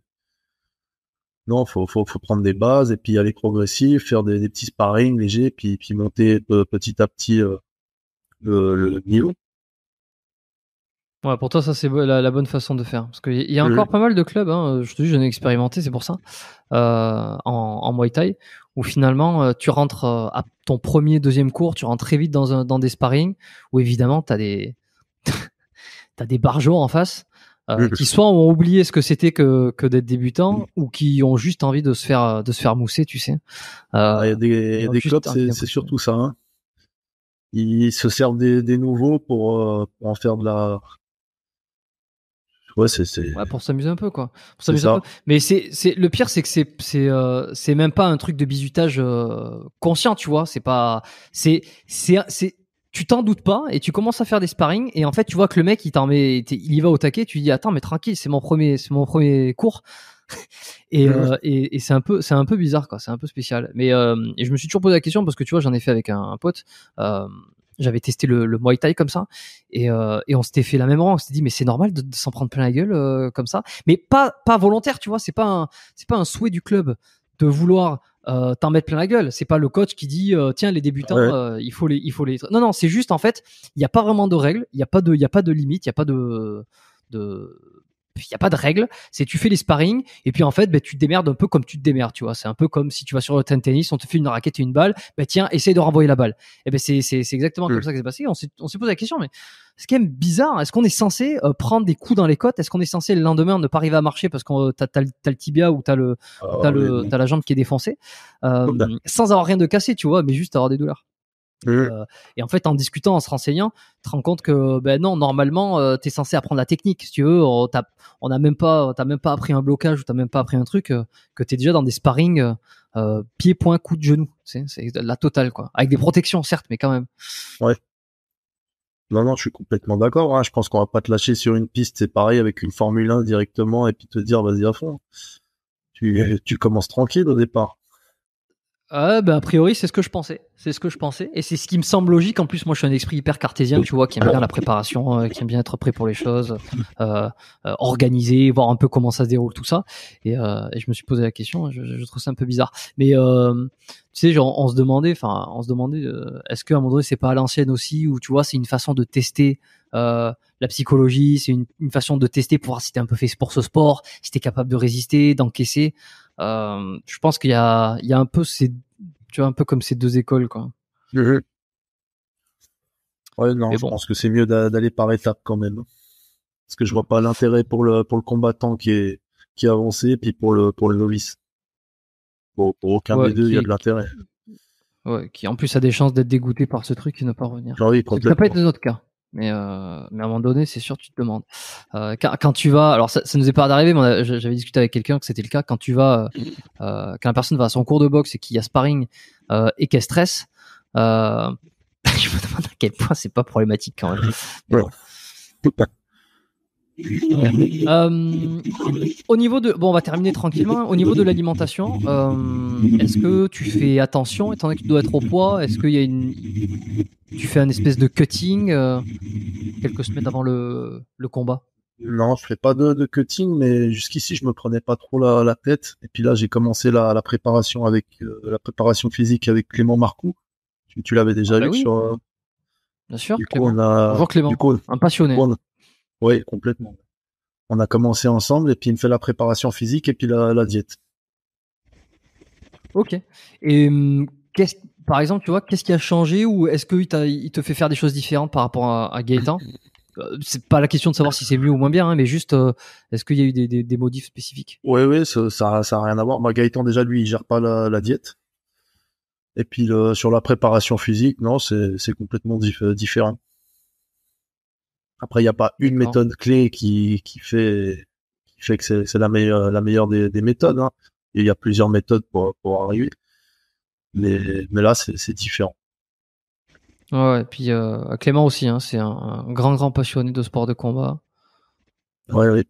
S2: non, faut, faut, prendre des bases et puis aller progressif, faire des, petits sparring légers, puis, puis monter euh, petit à petit euh, le, niveau.
S1: Ouais, pour toi, ça c'est la, bonne façon de faire. Parce qu'il y a mmh. encore pas mal de clubs, hein. je te dis, j'en ai expérimenté, c'est pour ça, euh, en, en Muay Thai, où finalement tu rentres à ton premier, deuxième cours, tu rentres très vite dans, des sparring, où évidemment tu as des... t'as des barjots en face euh, qui soit ont oublié ce que c'était que, que d'être débutant ou qui ont juste envie de se faire de se faire mousser, tu sais. Euh,
S2: ah, il y a des, des clubs, c'est surtout ça. Hein. Ils se servent des, des nouveaux
S1: pour, euh, pour, en faire de la. Ouais, c'est ouais, pour s'amuser un peu quoi. Pour s'amuser un peu. Mais c'est c'est le pire, c'est que c'est c'est euh, même pas un truc de bizutage conscient, tu vois. C'est pas c'est c'est tu t'en doutes pas et tu commences à faire des sparring et en fait tu vois que le mec il t'en met il y va au taquet tu dis attends mais tranquille c'est mon premier c'est mon premier cours euh, et, c'est un peu c'est un peu bizarre quoi c'est un peu spécial mais euh, je me suis toujours posé la question parce que tu vois j'en ai fait avec un, pote euh, j'avais testé le, le, Muay Thai comme ça et, on s'était fait la même rang on s'était dit mais c'est normal de, s'en prendre plein la gueule comme ça mais pas pas volontaire tu vois c'est pas c'est pas un souhait du club de vouloir euh, t'en mettre plein la gueule. C'est pas le coach qui dit euh, tiens les débutants, euh, il faut les, il faut les. Non non, c'est juste en fait, il n'y a pas vraiment de règles, il n'y a pas de, il a pas de limite, il n'y a pas de, il n'y a pas de règle. C'est tu fais les sparring et puis en fait, ben, tu te démerdes un peu comme tu te démerdes, tu vois. C'est un peu comme si tu vas sur le tennis, on te fait une raquette et une balle, ben tiens, essaye de renvoyer la balle. Et eh ben c'est, exactement comme hmm. ça que c'est passé. On s'est, posé la question, mais ce qui est bizarre. Est-ce qu'on est censé euh, prendre des coups dans les côtes Est-ce qu'on est censé le lendemain ne pas arriver à marcher parce qu'on euh, t'as, as le tibia ou t'as le, oh, le, la jambe qui est défoncée, euh, sans avoir rien de cassé, tu vois, mais juste avoir des douleurs. Euh, et en fait, en discutant, en se renseignant, tu te rends compte que ben non, normalement, euh, tu es censé apprendre la technique. Si tu veux, on n'a même pas, t'as même pas appris un blocage ou t'as même pas appris un truc euh, que tu es déjà dans des sparring pieds, point coup de genou. C'est, la totale quoi, avec des protections certes, mais quand même.
S2: Ouais. Non, non, je suis complètement d'accord. Hein. Je pense qu'on va pas te lâcher sur une piste. C'est pareil avec une Formule 1 directement et puis te dire vas-y à fond. Tu, tu commences tranquille au départ.
S1: Euh, bah, a priori, c'est ce que je pensais. C'est ce que je pensais. Et c'est ce qui me semble logique. En plus, moi, je suis un esprit hyper cartésien, tu vois, qui aime bien la préparation, euh, qui aime bien être prêt pour les choses, euh, euh organiser, voir un peu comment ça se déroule, tout ça. Et, et je me suis posé la question. Je, je, trouve ça un peu bizarre. Mais, tu sais, genre, on se demandait, enfin, on se demandait, est-ce qu'à un moment donné, c'est pas à l'ancienne aussi, où tu vois, c'est une façon de tester, euh, la psychologie, c'est une, une, façon de tester pour voir si t'es un peu fait pour ce sport, si t'es capable de résister, d'encaisser. Euh, je pense qu'il y a, il y a un peu ces, tu vois, un peu comme ces deux écoles, quoi.
S2: Mhm. Ouais, non, je pense que c'est mieux d'aller par étapes quand même. Parce que je vois pas l'intérêt pour le, pour le combattant qui est, qui est avancé, puis pour le, pour le novice. Bon, pour aucun des deux, il y a de l'intérêt.
S1: Ouais, qui en plus a des chances d'être dégoûté par ce truc et ne pas revenir. Ah oui, ça pas être un notre cas. Mais, euh, mais à un moment donné, c'est sûr, tu te demandes. Euh, quand, tu vas, alors ça, nous est pas arrivé, mais j'avais discuté avec quelqu'un que c'était le cas. Quand tu vas, euh, quand la personne va à son cours de boxe et qu'il y a sparring et qu'elle stresse, je me demande à quel point c'est pas problématique quand même. Ouais. Euh, au niveau de, bon, on va terminer tranquillement. Hein. Au niveau de l'alimentation, euh, est-ce que tu fais attention, étant donné que tu dois être au poids Est-ce qu'il y a une, tu fais un espèce de cutting euh, quelques semaines avant le, combat
S2: Non, je fais pas de, cutting, mais jusqu'ici je me prenais pas trop la, tête. Et puis là, j'ai commencé la, préparation avec la préparation physique avec Clément Marcoux. Tu, l'avais déjà ah bah vu sur. Bien sûr, on a, un passionné. Oui, complètement. On a commencé ensemble et puis il me fait la préparation physique et puis la, diète.
S1: Ok. Et hum, par exemple, tu vois, qu'est-ce qui a changé ou est-ce qu'il il te fait faire des choses différentes par rapport à, Gaëtan Gaëtan euh, C'est pas la question de savoir si c'est mieux ou moins bien, hein, mais juste euh, est-ce qu'il y a eu des, des, modifs spécifiques
S2: Oui, oui, ça, n'a a rien à voir. Bah, Gaëtan déjà lui, il gère pas la, diète. Et puis sur la préparation physique, non, c'est complètement différent. Après, il n'y a pas une méthode clé qui, fait, que c'est la meilleure, la meilleure des, méthodes. Hein. Il y a plusieurs méthodes pour, arriver. Mais, mais là, c'est différent.
S1: Ouais, et puis euh, Clément aussi, hein, c'est un, grand, grand passionné de sport de combat. Ouais,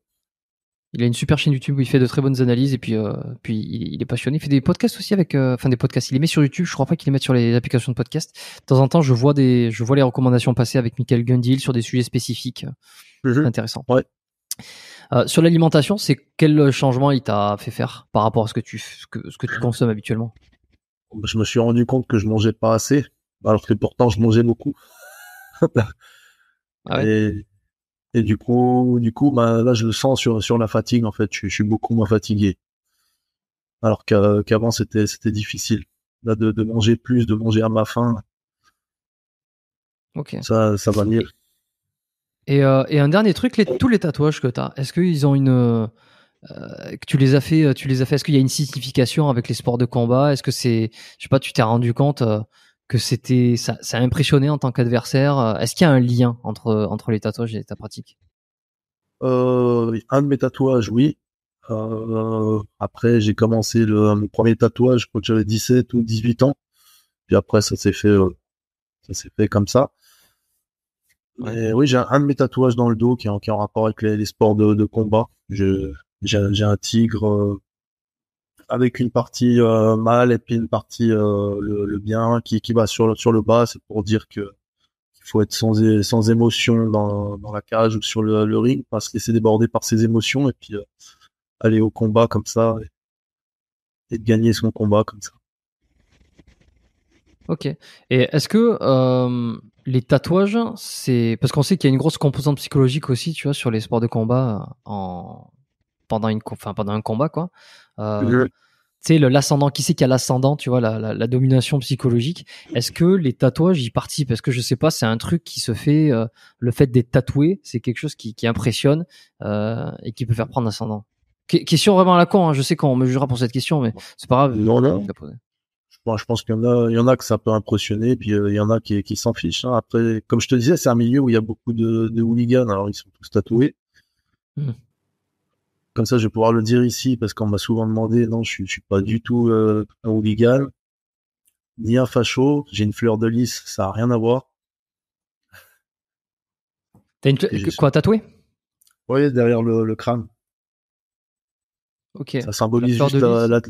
S1: il a une super chaîne YouTube où il fait de très bonnes analyses et puis, euh, puis il, est passionné. Il fait des podcasts aussi avec, euh, enfin des podcasts. Il les met sur YouTube. Je crois pas qu'il les mette sur les applications de podcast. De temps en temps, je vois des, je vois les recommandations passer avec Michael Gundil sur des sujets spécifiques. Mmh. Intéressant. Euh, sur l'alimentation, c'est quel changement il t'a fait faire par rapport à ce que tu, que, tu consommes habituellement bah,
S2: Je me suis rendu compte que je mangeais pas assez, alors que pourtant je mangeais beaucoup. Ah et du coup, du coup, bah, là, je le sens sur, sur la fatigue, en fait. Je, suis beaucoup moins fatigué. Alors qu'avant, c'était, c'était difficile. Là, de, de, manger plus, de manger à ma faim. Ok. Ça, ça va mieux.
S1: Et, euh, et, un dernier truc, les, tous les tatouages que tu as, est-ce qu'ils ont une. Euh, que tu les as fait, tu les as fait, est-ce qu'il y a une signification avec les sports de combat Est-ce que c'est. Je sais pas, tu t'es rendu compte. Euh, que c'était ça, a impressionné en tant qu'adversaire. Euh, est-ce qu'il y a un lien entre entre les tatouages et ta pratique
S2: euh, Un de mes tatouages, oui. Euh, après, j'ai commencé le, mon premier tatouage quand j'avais 17 ou 18 ans. Puis après, ça s'est fait, ça s'est fait comme ça. oui, j'ai un, de mes tatouages dans le dos qui est en, rapport avec les, sports de, de combat. J'ai un tigre avec une partie euh, mal et puis une partie euh, le, bien qui, qui va sur le, sur le bas. C'est pour dire que qu'il faut être sans, sans émotion dans, dans la cage ou sur le, ring, parce qu'il s'est débordé par ses émotions et puis euh, aller au combat comme ça et, gagner son combat comme ça.
S1: Ok. Et est-ce que les tatouages, c'est parce qu'on sait qu'il y a une grosse composante psychologique aussi, tu vois, sur les sports de combat en pendant une, enfin, pendant un combat quoi. Euh, tu sais, l'ascendant, qui c'est qui a l'ascendant, tu vois, la, domination psychologique. Est-ce que les tatouages y participent Parce que je sais pas, c'est un truc qui se fait, euh, le fait d'être tatoué, c'est quelque chose qui, impressionne euh, et qui peut faire prendre l'ascendant. question vraiment à la con, hein, je sais qu'on me jugera pour cette question, mais c'est pas grave. Non, non.
S2: je pense qu'il y en a, que ça peut impressionner, puis il y en a qui, s'en fichent. Hein. Après, comme je te disais, c'est un milieu où il y a beaucoup de, hooligans, alors ils sont tous tatoués. Hmm comme ça je vais pouvoir le dire ici parce qu'on m'a souvent demandé non je suis, suis pas du tout euh, un hooligan ni un facho j'ai une fleur de lys ça a rien à voir t'as une quoi tatoué oui derrière le, crâne
S1: ok ça symbolise la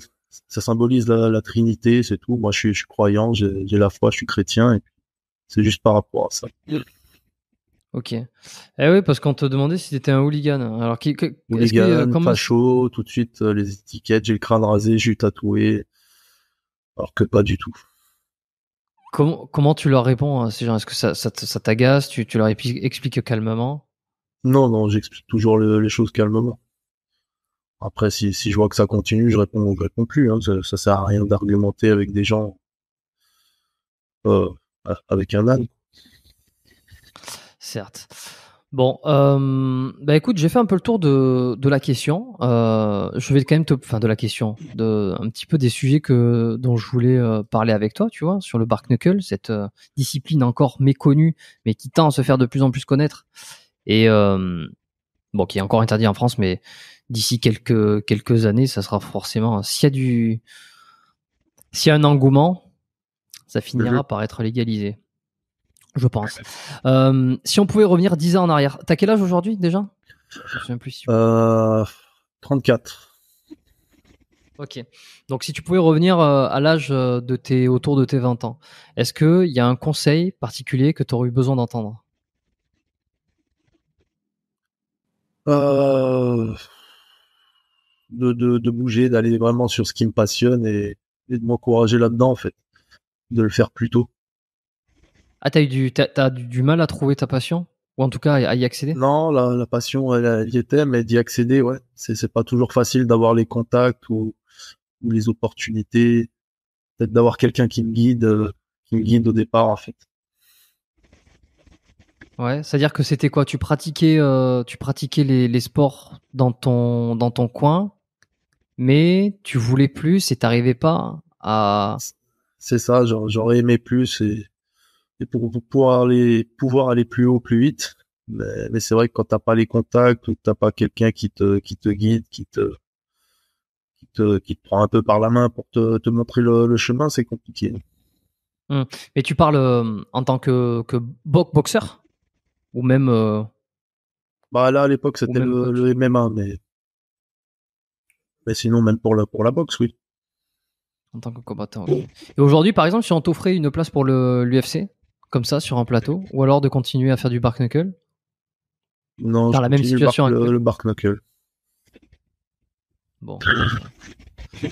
S2: ça symbolise la, trinité c'est tout moi je suis, croyant j'ai la foi je suis chrétien c'est juste par rapport à ça
S1: Ok. Eh oui, parce qu'on te demandait si t'étais un hooligan. Alors, hooligan, que, euh, pas
S2: chaud, tout de suite euh, les étiquettes, j'ai le crâne rasé, j'ai tatoué. Alors que pas du
S1: tout. Comment, tu leur réponds hein, ces gens Est-ce que ça, t'agace tu, leur expliques calmement
S2: Non, non, j'explique toujours les choses calmement. Après, si, je vois que ça continue, je réponds je réponds plus. Hein, ça, sert à rien d'argumenter avec des gens euh, avec un âne.
S1: Certes. Bon, euh, bah écoute, j'ai fait un peu le tour de, la question. Euh, je vais quand même te, enfin de la question, un petit peu des sujets que dont je voulais euh, parler avec toi, tu vois, sur le bark knuckle, cette discipline encore méconnue, mais qui tend à se faire de plus en plus connaître, et bon, qui est encore interdit en France, mais d'ici quelques années, ça sera forcément s'il y a du, s'il y a un engouement, ça finira mhm. par être légalisé je pense. Euh, si on pouvait revenir 10 ans en arrière, t'as quel âge aujourd'hui déjà Je me plus. 34. Euh, ok. Donc si tu pouvais revenir euh, à l'âge de tes autour de tes 20 ans, est-ce qu'il y a un conseil particulier que tu aurais eu besoin d'entendre
S2: de, bouger, d'aller vraiment sur ce qui me passionne et de m'encourager là-dedans en fait, de le faire plus tôt.
S1: Ah, t'as eu du, t'as, du, mal à trouver ta passion
S2: Ou en tout cas à y accéder Non, la, passion, elle, y était, mais d'y accéder, ouais. C'est, c'est pas toujours facile d'avoir les contacts ou, ou les opportunités. Peut-être d'avoir quelqu'un qui me guide, euh, qui me guide au départ, en fait.
S1: Ouais, c'est-à-dire que c'était quoi Tu pratiquais, euh, tu pratiquais les, les, sports dans ton, dans ton coin, mais tu voulais plus et t'arrivais pas à.
S2: C'est ça, j'aurais aimé plus et pour, pouvoir aller pouvoir aller plus haut plus vite mais, c'est vrai que quand t'as pas les contacts ou t'as pas quelqu'un qui te qui te guide qui te qui prend un peu par la main pour te, montrer le, chemin c'est compliqué
S1: hum. mais tu parles euh, en tant que boxeur ou même euh,
S2: bah là à l'époque c'était le, MMA mais mais sinon même pour la pour la boxe oui en tant que combattant et
S1: aujourd'hui par exemple si on t'offrait une place pour l'UFC comme ça sur un plateau ou alors de continuer à faire du bark knuckle Non, dans la même situation le bark, le, knuckle. Bon,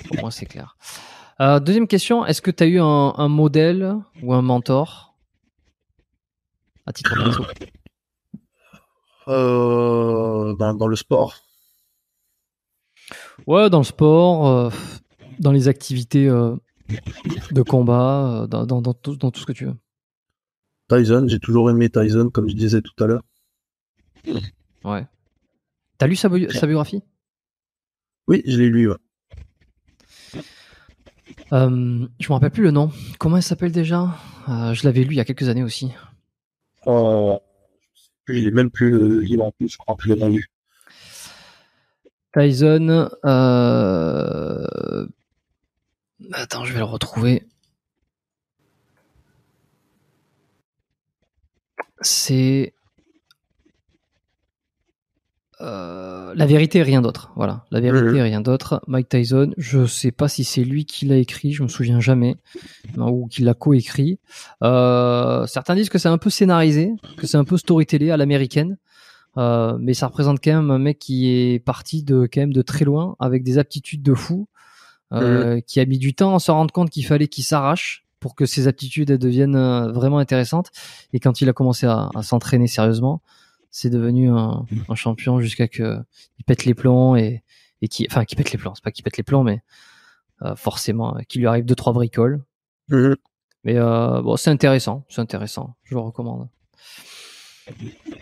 S1: pour moi c'est clair. Euh, deuxième question, est-ce que tu as eu un, modèle ou un mentor à titre
S2: euh, ben, dans, le sport.
S1: Ouais, dans le sport, euh, dans les activités de combat, tout, dans tout ce que tu veux.
S2: Tyson, j'ai toujours aimé Tyson, comme je disais
S1: tout à l'heure. Ouais. T'as lu sa, biographie Oui, je l'ai lu, Euh, je me rappelle plus le nom. Comment elle s'appelle déjà euh, Je l'avais lu il y a quelques années aussi.
S2: Euh, il est même plus euh, il est en plus, je crois que je l'ai
S1: Tyson. Attends, je vais le retrouver. c'est euh, la vérité et rien d'autre. Voilà, la vérité rien d'autre. Mike Tyson, je sais pas si c'est lui qui l'a écrit, je me souviens jamais, ou qui l'a coécrit. écrit euh, certains disent que c'est un peu scénarisé, que c'est un peu storytellé à l'américaine. Euh, mais ça représente quand même un mec qui est parti de de très loin avec des aptitudes de fou, qui a mis du temps à se rendre compte qu'il fallait qu'il s'arrache, pour que ses aptitudes deviennent euh, vraiment intéressantes. Et quand il a commencé à, s'entraîner sérieusement, c'est devenu un, champion jusqu'à que il pète les plombs et, et qui, enfin, qui pète les plombs. C'est pas qu'il pète les plombs, mais euh, forcément, euh, qu'il lui arrive deux trois bricoles. Mhm. Mais bon, c'est intéressant, c'est intéressant. Je le recommande.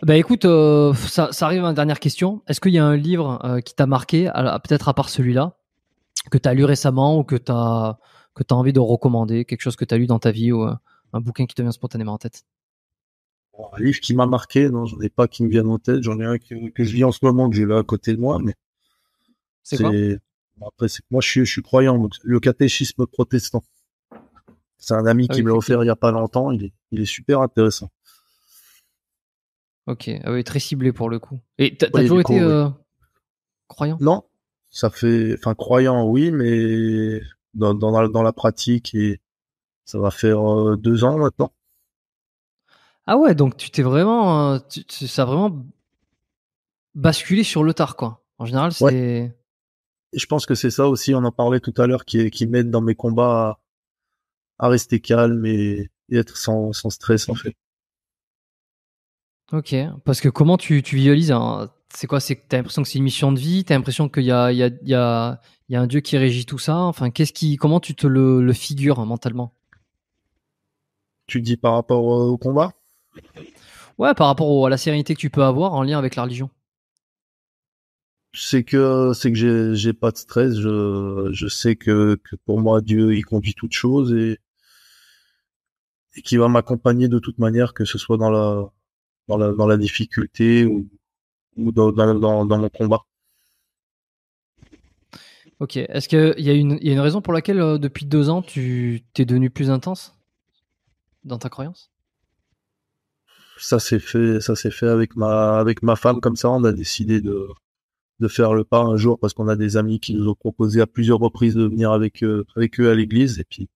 S1: Bah écoute, ça, arrive à une dernière question. Est-ce qu'il y a un livre qui t'a marqué, peut-être à part celui-là, que tu as lu récemment ou que t'as as que tu as envie de recommander, quelque chose que tu as lu dans ta vie ou euh, un bouquin qui te vient spontanément en tête
S2: Un livre qui m'a marqué, non, j'en ai pas qui me viennent en tête, j'en ai un que, que je lis en ce moment, que j'ai là à côté de moi, mais. C'est quoi Après, moi je suis, croyant, le catéchisme protestant. C'est un ami ah qui me l'a offert il y a pas longtemps, il est, super intéressant.
S1: Ok, ah très ciblé pour le coup. Et t'as toujours été euh, croyant Non,
S2: ça fait, enfin croyant oui, mais dans, la, pratique et ça va faire euh, deux ans maintenant.
S1: Ah ouais, donc tu t'es vraiment, euh, ça vraiment basculé sur le tard, quoi. En général, c'est.
S2: Je pense que c'est ça aussi. On en parlait tout à l'heure, qui, qui m'aide dans mes combats à, rester calme et, être sans, stress, en fait.
S1: Ok, parce que comment tu, tu visualises c'est quoi C'est que t'as l'impression que c'est une mission de vie, t'as l'impression qu'il y a, il y, un Dieu qui régit tout ça. Enfin, qu'est-ce qui, comment tu te le, figures mentalement
S2: Tu dis par rapport au combat
S1: Ouais, par rapport à la sérénité que tu peux avoir en lien avec la religion.
S2: C'est que c'est que j'ai, pas de stress. Je, sais que, pour moi Dieu il conduit toute chose et et qui va m'accompagner de toute manière, que ce soit dans la dans la dans la difficulté ou ou dans, mon combat.
S1: Ok. Est-ce qu'il y, une, raison pour laquelle, euh, depuis deux ans, tu t'es devenu plus intense dans ta croyance
S2: Ça s'est fait, ça s'est fait avec ma, femme comme ça. On a décidé de, faire le pas un jour parce qu'on a des amis qui nous ont proposé à plusieurs reprises de venir avec euh, eux, à l'église et puis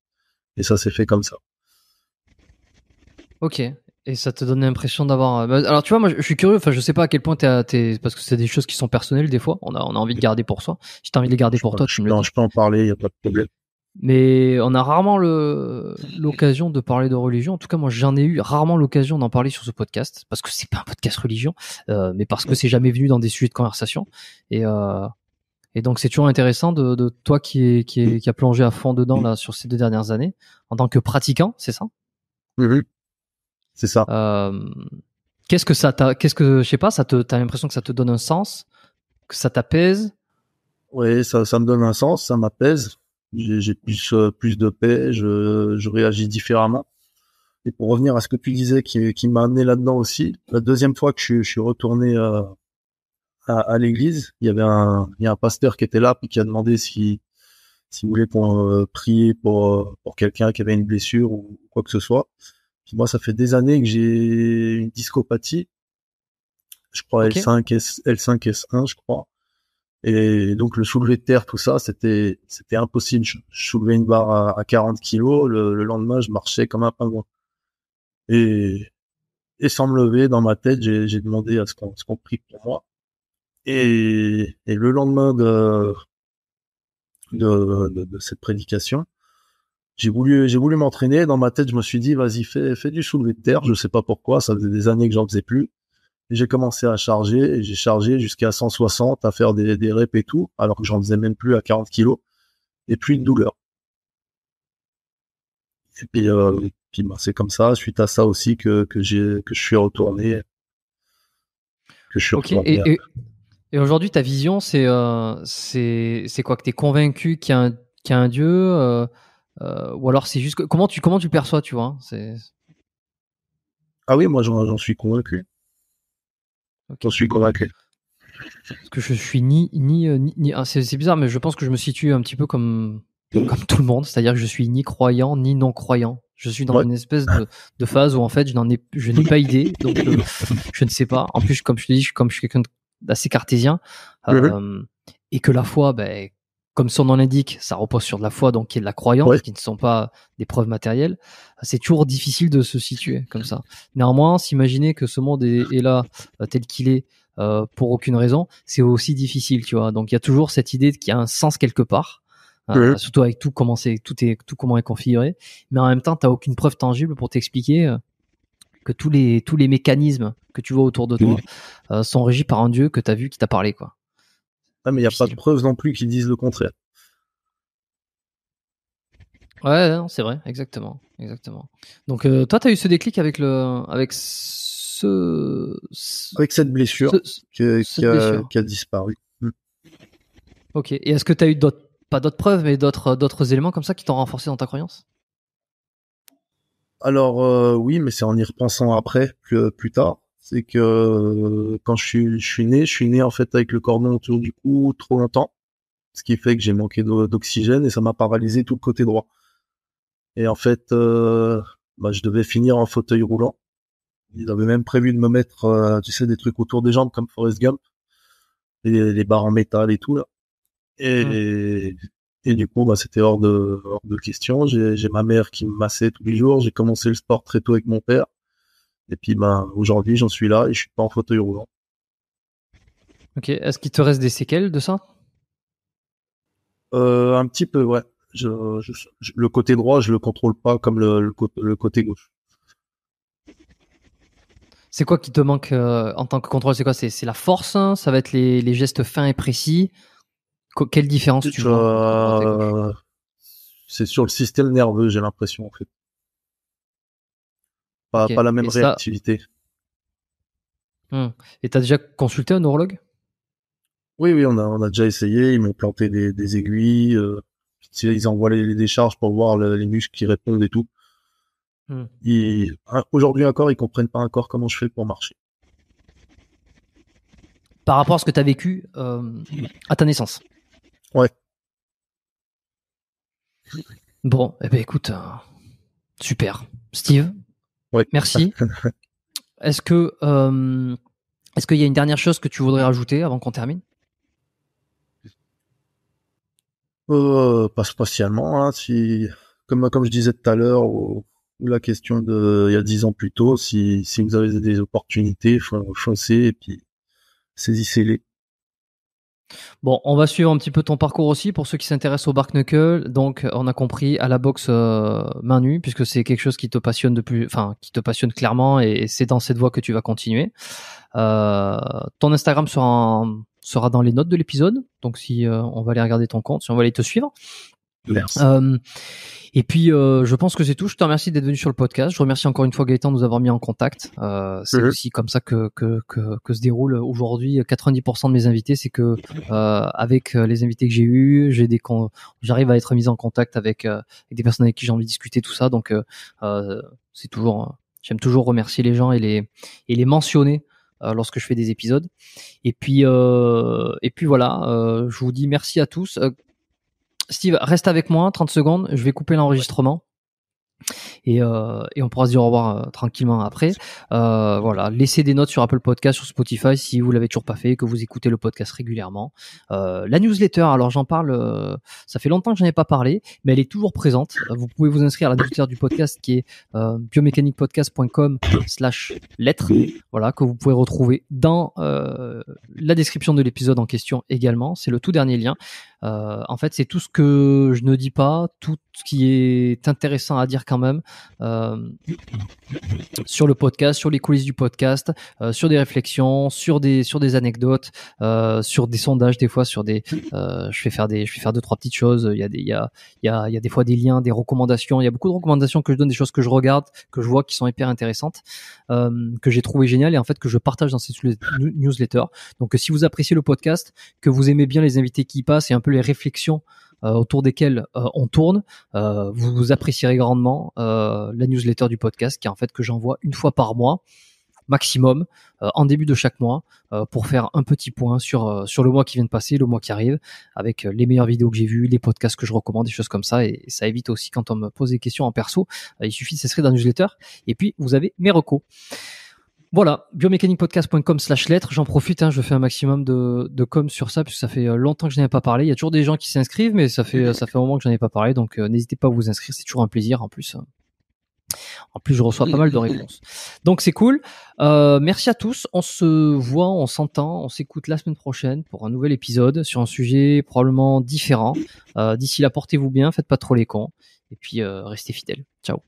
S2: et ça s'est fait comme ça.
S1: Ok. Et ça te donne l'impression d'avoir. Euh, bah, alors tu vois, moi je suis curieux. Enfin, je sais pas à quel point euh, t'es, parce que c'est des choses qui sont personnelles des fois. On a, on a envie de garder pour soi. Si t'as envie de les garder pour toi, Non, je peux en parler. Y a pas de problème. Mais on a rarement le... l'occasion de parler de religion. En tout cas, moi, j'en ai eu rarement l'occasion d'en parler sur ce podcast parce que c'est pas un podcast religion, euh, mais parce que c'est jamais venu dans des sujets de conversation. Et Et donc c'est toujours intéressant de, toi qui est, qui, qui a plongé à fond dedans là sur ces deux dernières années en tant que pratiquant, c'est ça Oui, Oui. C'est ça. Euh, qu'est-ce que ça t'a, qu'est-ce que, je sais pas, ça te, t'as l'impression que ça te donne un sens, que ça t'apaise.
S2: Oui, ça, me donne un sens, ça m'apaise. J'ai, euh, plus, de paix, je, je réagis différemment. Et pour revenir à ce que tu disais, qui, m'a amené là-dedans aussi, la deuxième fois que je, suis retourné euh, à, l'église, il y avait un, il y a un pasteur qui était là puis qui a demandé si, si vous voulez pour pour, pour quelqu'un qui avait une blessure ou quoi que ce soit moi, ça fait des années que j'ai une discopathie. Je crois L5, S, L5, S1, je crois. Et donc le soulever de terre, tout ça, c'était c'était impossible. Je, soulevais une barre à, 40 kilos. Le, lendemain, je marchais comme un pingouin. Et et sans me lever, dans ma tête, j'ai demandé à ce qu'on qu'on prie pour moi. Et, et le lendemain de, de, de cette prédication, j'ai voulu, j'ai voulu m'entraîner. Dans ma tête, je me suis dit, vas-y, fais, fais du soulevé de terre. Je sais pas pourquoi. Ça faisait des années que j'en faisais plus. j'ai commencé à charger et j'ai chargé jusqu'à 160 à faire des, des reps et tout, alors que j'en faisais même plus à 40 kilos. Et puis une douleur. Et puis, euh, bah, c'est comme ça, suite à ça aussi que, j'ai, que je suis retourné.
S1: je et, aujourd'hui, ta vision, c'est, euh, c'est, quoi Que tu es convaincu qu'il y, a un, Dieu euh? Euh, ou alors c'est juste comment tu comment tu perçois, tu vois hein, C'est
S2: ah oui, moi j'en suis convaincu. J'en suis convaincu.
S1: Parce que je suis ni ni euh, ni, ah, c'est bizarre, mais je pense que je me situe un petit peu comme comme tout le monde, c'est-à-dire que je suis ni croyant ni non croyant. Je suis dans une espèce de, phase où en fait je n'en ai je n'ai pas idée, donc euh, je ne sais pas. En plus, comme je te dis, je, comme je suis quelqu'un d'assez cartésien mhm. euh, et que la foi, ben comme son nom l'indique, ça repose sur de la foi, donc qui est de la croyance, qui ne sont pas des preuves matérielles. C'est toujours difficile de se situer comme ça. Néanmoins, s'imaginer que ce monde est, là euh, tel qu'il est euh, pour aucune raison, c'est aussi difficile, tu vois. Donc il y a toujours cette idée qu'il y a un sens quelque part. Hein, surtout avec tout comment c'est tout est tout comment est configuré mais en même temps tu t'as aucune preuve tangible pour t'expliquer euh, que tous les tous les mécanismes que tu vois autour de toi sont régis par un dieu que tu as vu qui t'a parlé quoi ah, mais il n'y a pas de preuves non plus qui disent le contraire. Ouais, c'est vrai, exactement, exactement. Donc euh, toi, tu as eu ce déclic avec le, avec ce,
S2: avec cette blessure, qui, a, disparu. Mmh.
S1: Ok. Et est-ce que tu as eu d'autres, pas d'autres preuves, mais d'autres, d'autres éléments comme ça qui t'ont renforcé dans ta croyance
S2: Alors euh, oui, mais c'est en y repensant après, plus tard c'est que euh, quand je suis, je né, je suis né en fait avec le cordon autour du cou trop longtemps, ce qui fait que j'ai manqué d'oxygène et ça m'a paralysé tout le côté droit. Et en fait, euh, bah, je devais finir en fauteuil roulant. Ils avaient même prévu de me mettre, euh, tu sais, des trucs autour des jambes comme Forrest Gump, les, les barres en métal et tout là. Et, mmh. et, du coup, bah, c'était hors de, hors de question. J'ai ma mère qui me massait tous les jours. J'ai commencé le sport très tôt avec mon père. Et puis ben, aujourd'hui, j'en suis là et je suis pas en fauteuil roulant.
S1: Ok. Est-ce qu'il te reste des séquelles de ça euh,
S2: Un petit peu, ouais. le côté droit, je le contrôle pas comme le, côté gauche.
S1: C'est quoi qui te manque euh, en tant que contrôle C'est quoi C'est la force hein Ça va être les, gestes fins et précis Quelle différence tu euh, vois
S2: C'est sur le système nerveux, j'ai l'impression en fait. Pas, la même réactivité.
S1: Hmm. Et t'as déjà consulté un neurologue
S2: Oui, oui, on a, on a déjà essayé. Ils m'ont planté des, aiguilles. Euh, ils envoient les, décharges pour voir les muscles qui répondent et tout. Hmm. Hein, aujourd'hui encore, ils comprennent pas encore comment je fais pour marcher.
S1: Par rapport à ce que tu as vécu euh, à ta naissance. Ouais. Bon, eh ben écoute, euh, super. Steve, Merci. Est-ce que euh, est-ce qu'il y a une dernière chose que tu voudrais rajouter avant qu'on termine
S2: euh, Pas spécialement. Hein. si comme comme je disais tout à l'heure la question de il y a dix ans plus tôt, si si vous avez des opportunités, foncez et puis saisissez-les.
S1: Bon, on va suivre un petit peu ton parcours aussi pour ceux qui s'intéressent au bark Donc, on a compris à la boxe euh, main nue, puisque c'est quelque chose qui te passionne de plus, enfin, qui te passionne clairement, et, c'est dans cette voie que tu vas continuer. Euh, ton Instagram sera, dans les notes de l'épisode, donc si euh, on va aller regarder ton compte, si on va aller te suivre. Euh, et puis, euh, je pense que c'est tout. Je te remercie d'être venu sur le podcast. Je remercie encore une fois Gaëtan de nous avoir mis en contact. Euh, c'est mhm. aussi comme ça que, que, que, que se déroule aujourd'hui 90% de mes invités. C'est que avec les invités que j'ai eu j'ai des j'arrive à être mis en contact avec, des personnes avec qui j'ai envie de discuter, tout ça. Donc, c'est toujours, hein, j'aime toujours remercier les gens et les, et les mentionner lorsque je fais des épisodes. Et puis, et puis voilà, je vous dis merci à tous. Steve, reste avec moi 30 secondes, je vais couper l'enregistrement. Et, euh, et, on pourra se dire au revoir euh, tranquillement après. Euh, voilà, laissez des notes sur Apple Podcast, sur Spotify si vous l'avez toujours pas fait, que vous écoutez le podcast régulièrement. Euh, la newsletter, alors j'en parle, ça fait longtemps que je ai pas parlé, mais elle est toujours présente. Vous pouvez vous inscrire à la newsletter du podcast qui est biomécaniquepodcast.com/slash lettres, voilà, que vous pouvez retrouver dans la description de l'épisode en question également. C'est le tout dernier lien. Euh, en fait, c'est tout ce que je ne dis pas, tout ce qui est intéressant à dire quand même euh, sur le podcast, sur les coulisses du podcast, euh, sur des réflexions, sur des sur des anecdotes, sur des sondages des fois, sur des je fais faire des je vais faire deux trois petites choses. Il y a des il y a il y a, il y a des fois des liens, des recommandations. Il y a beaucoup de recommandations que je donne, des choses que je regarde, que je vois qui sont hyper intéressantes, que j'ai trouvé géniales et en fait que je partage dans cette newsletter. Donc si vous appréciez le podcast, que vous aimez bien les invités qui y passent et un peu les réflexions euh, autour desquelles euh, on tourne. Euh, vous, apprécierez grandement la newsletter du podcast, qui est en fait que j'envoie une fois par mois maximum en début de chaque mois pour faire un petit point sur sur le mois qui vient de passer, le mois qui arrive, avec les meilleures vidéos que j'ai vues, les podcasts que je recommande, des choses comme ça. Et, ça évite aussi quand on me pose des questions en perso, il suffit de s'inscrire dans la newsletter. Et puis vous avez mes recos. Voilà, biomechanicpodcast.com slash lettres. J'en profite, hein, je fais un maximum de, de com sur ça, puisque ça fait euh, longtemps que je n'en ai pas parlé. Il y a toujours des gens qui s'inscrivent, mais ça fait, ça fait un moment que je n'en ai pas parlé. Donc euh, n'hésitez pas à vous inscrire, c'est toujours un plaisir en plus. Hein. En plus, je reçois pas mal de réponses. Donc c'est cool. Euh, merci à tous. On se voit, on s'entend, on s'écoute la semaine prochaine pour un nouvel épisode sur un sujet probablement différent. D'ici là, portez-vous bien, faites pas trop les cons. Et puis, restez fidèles. Ciao.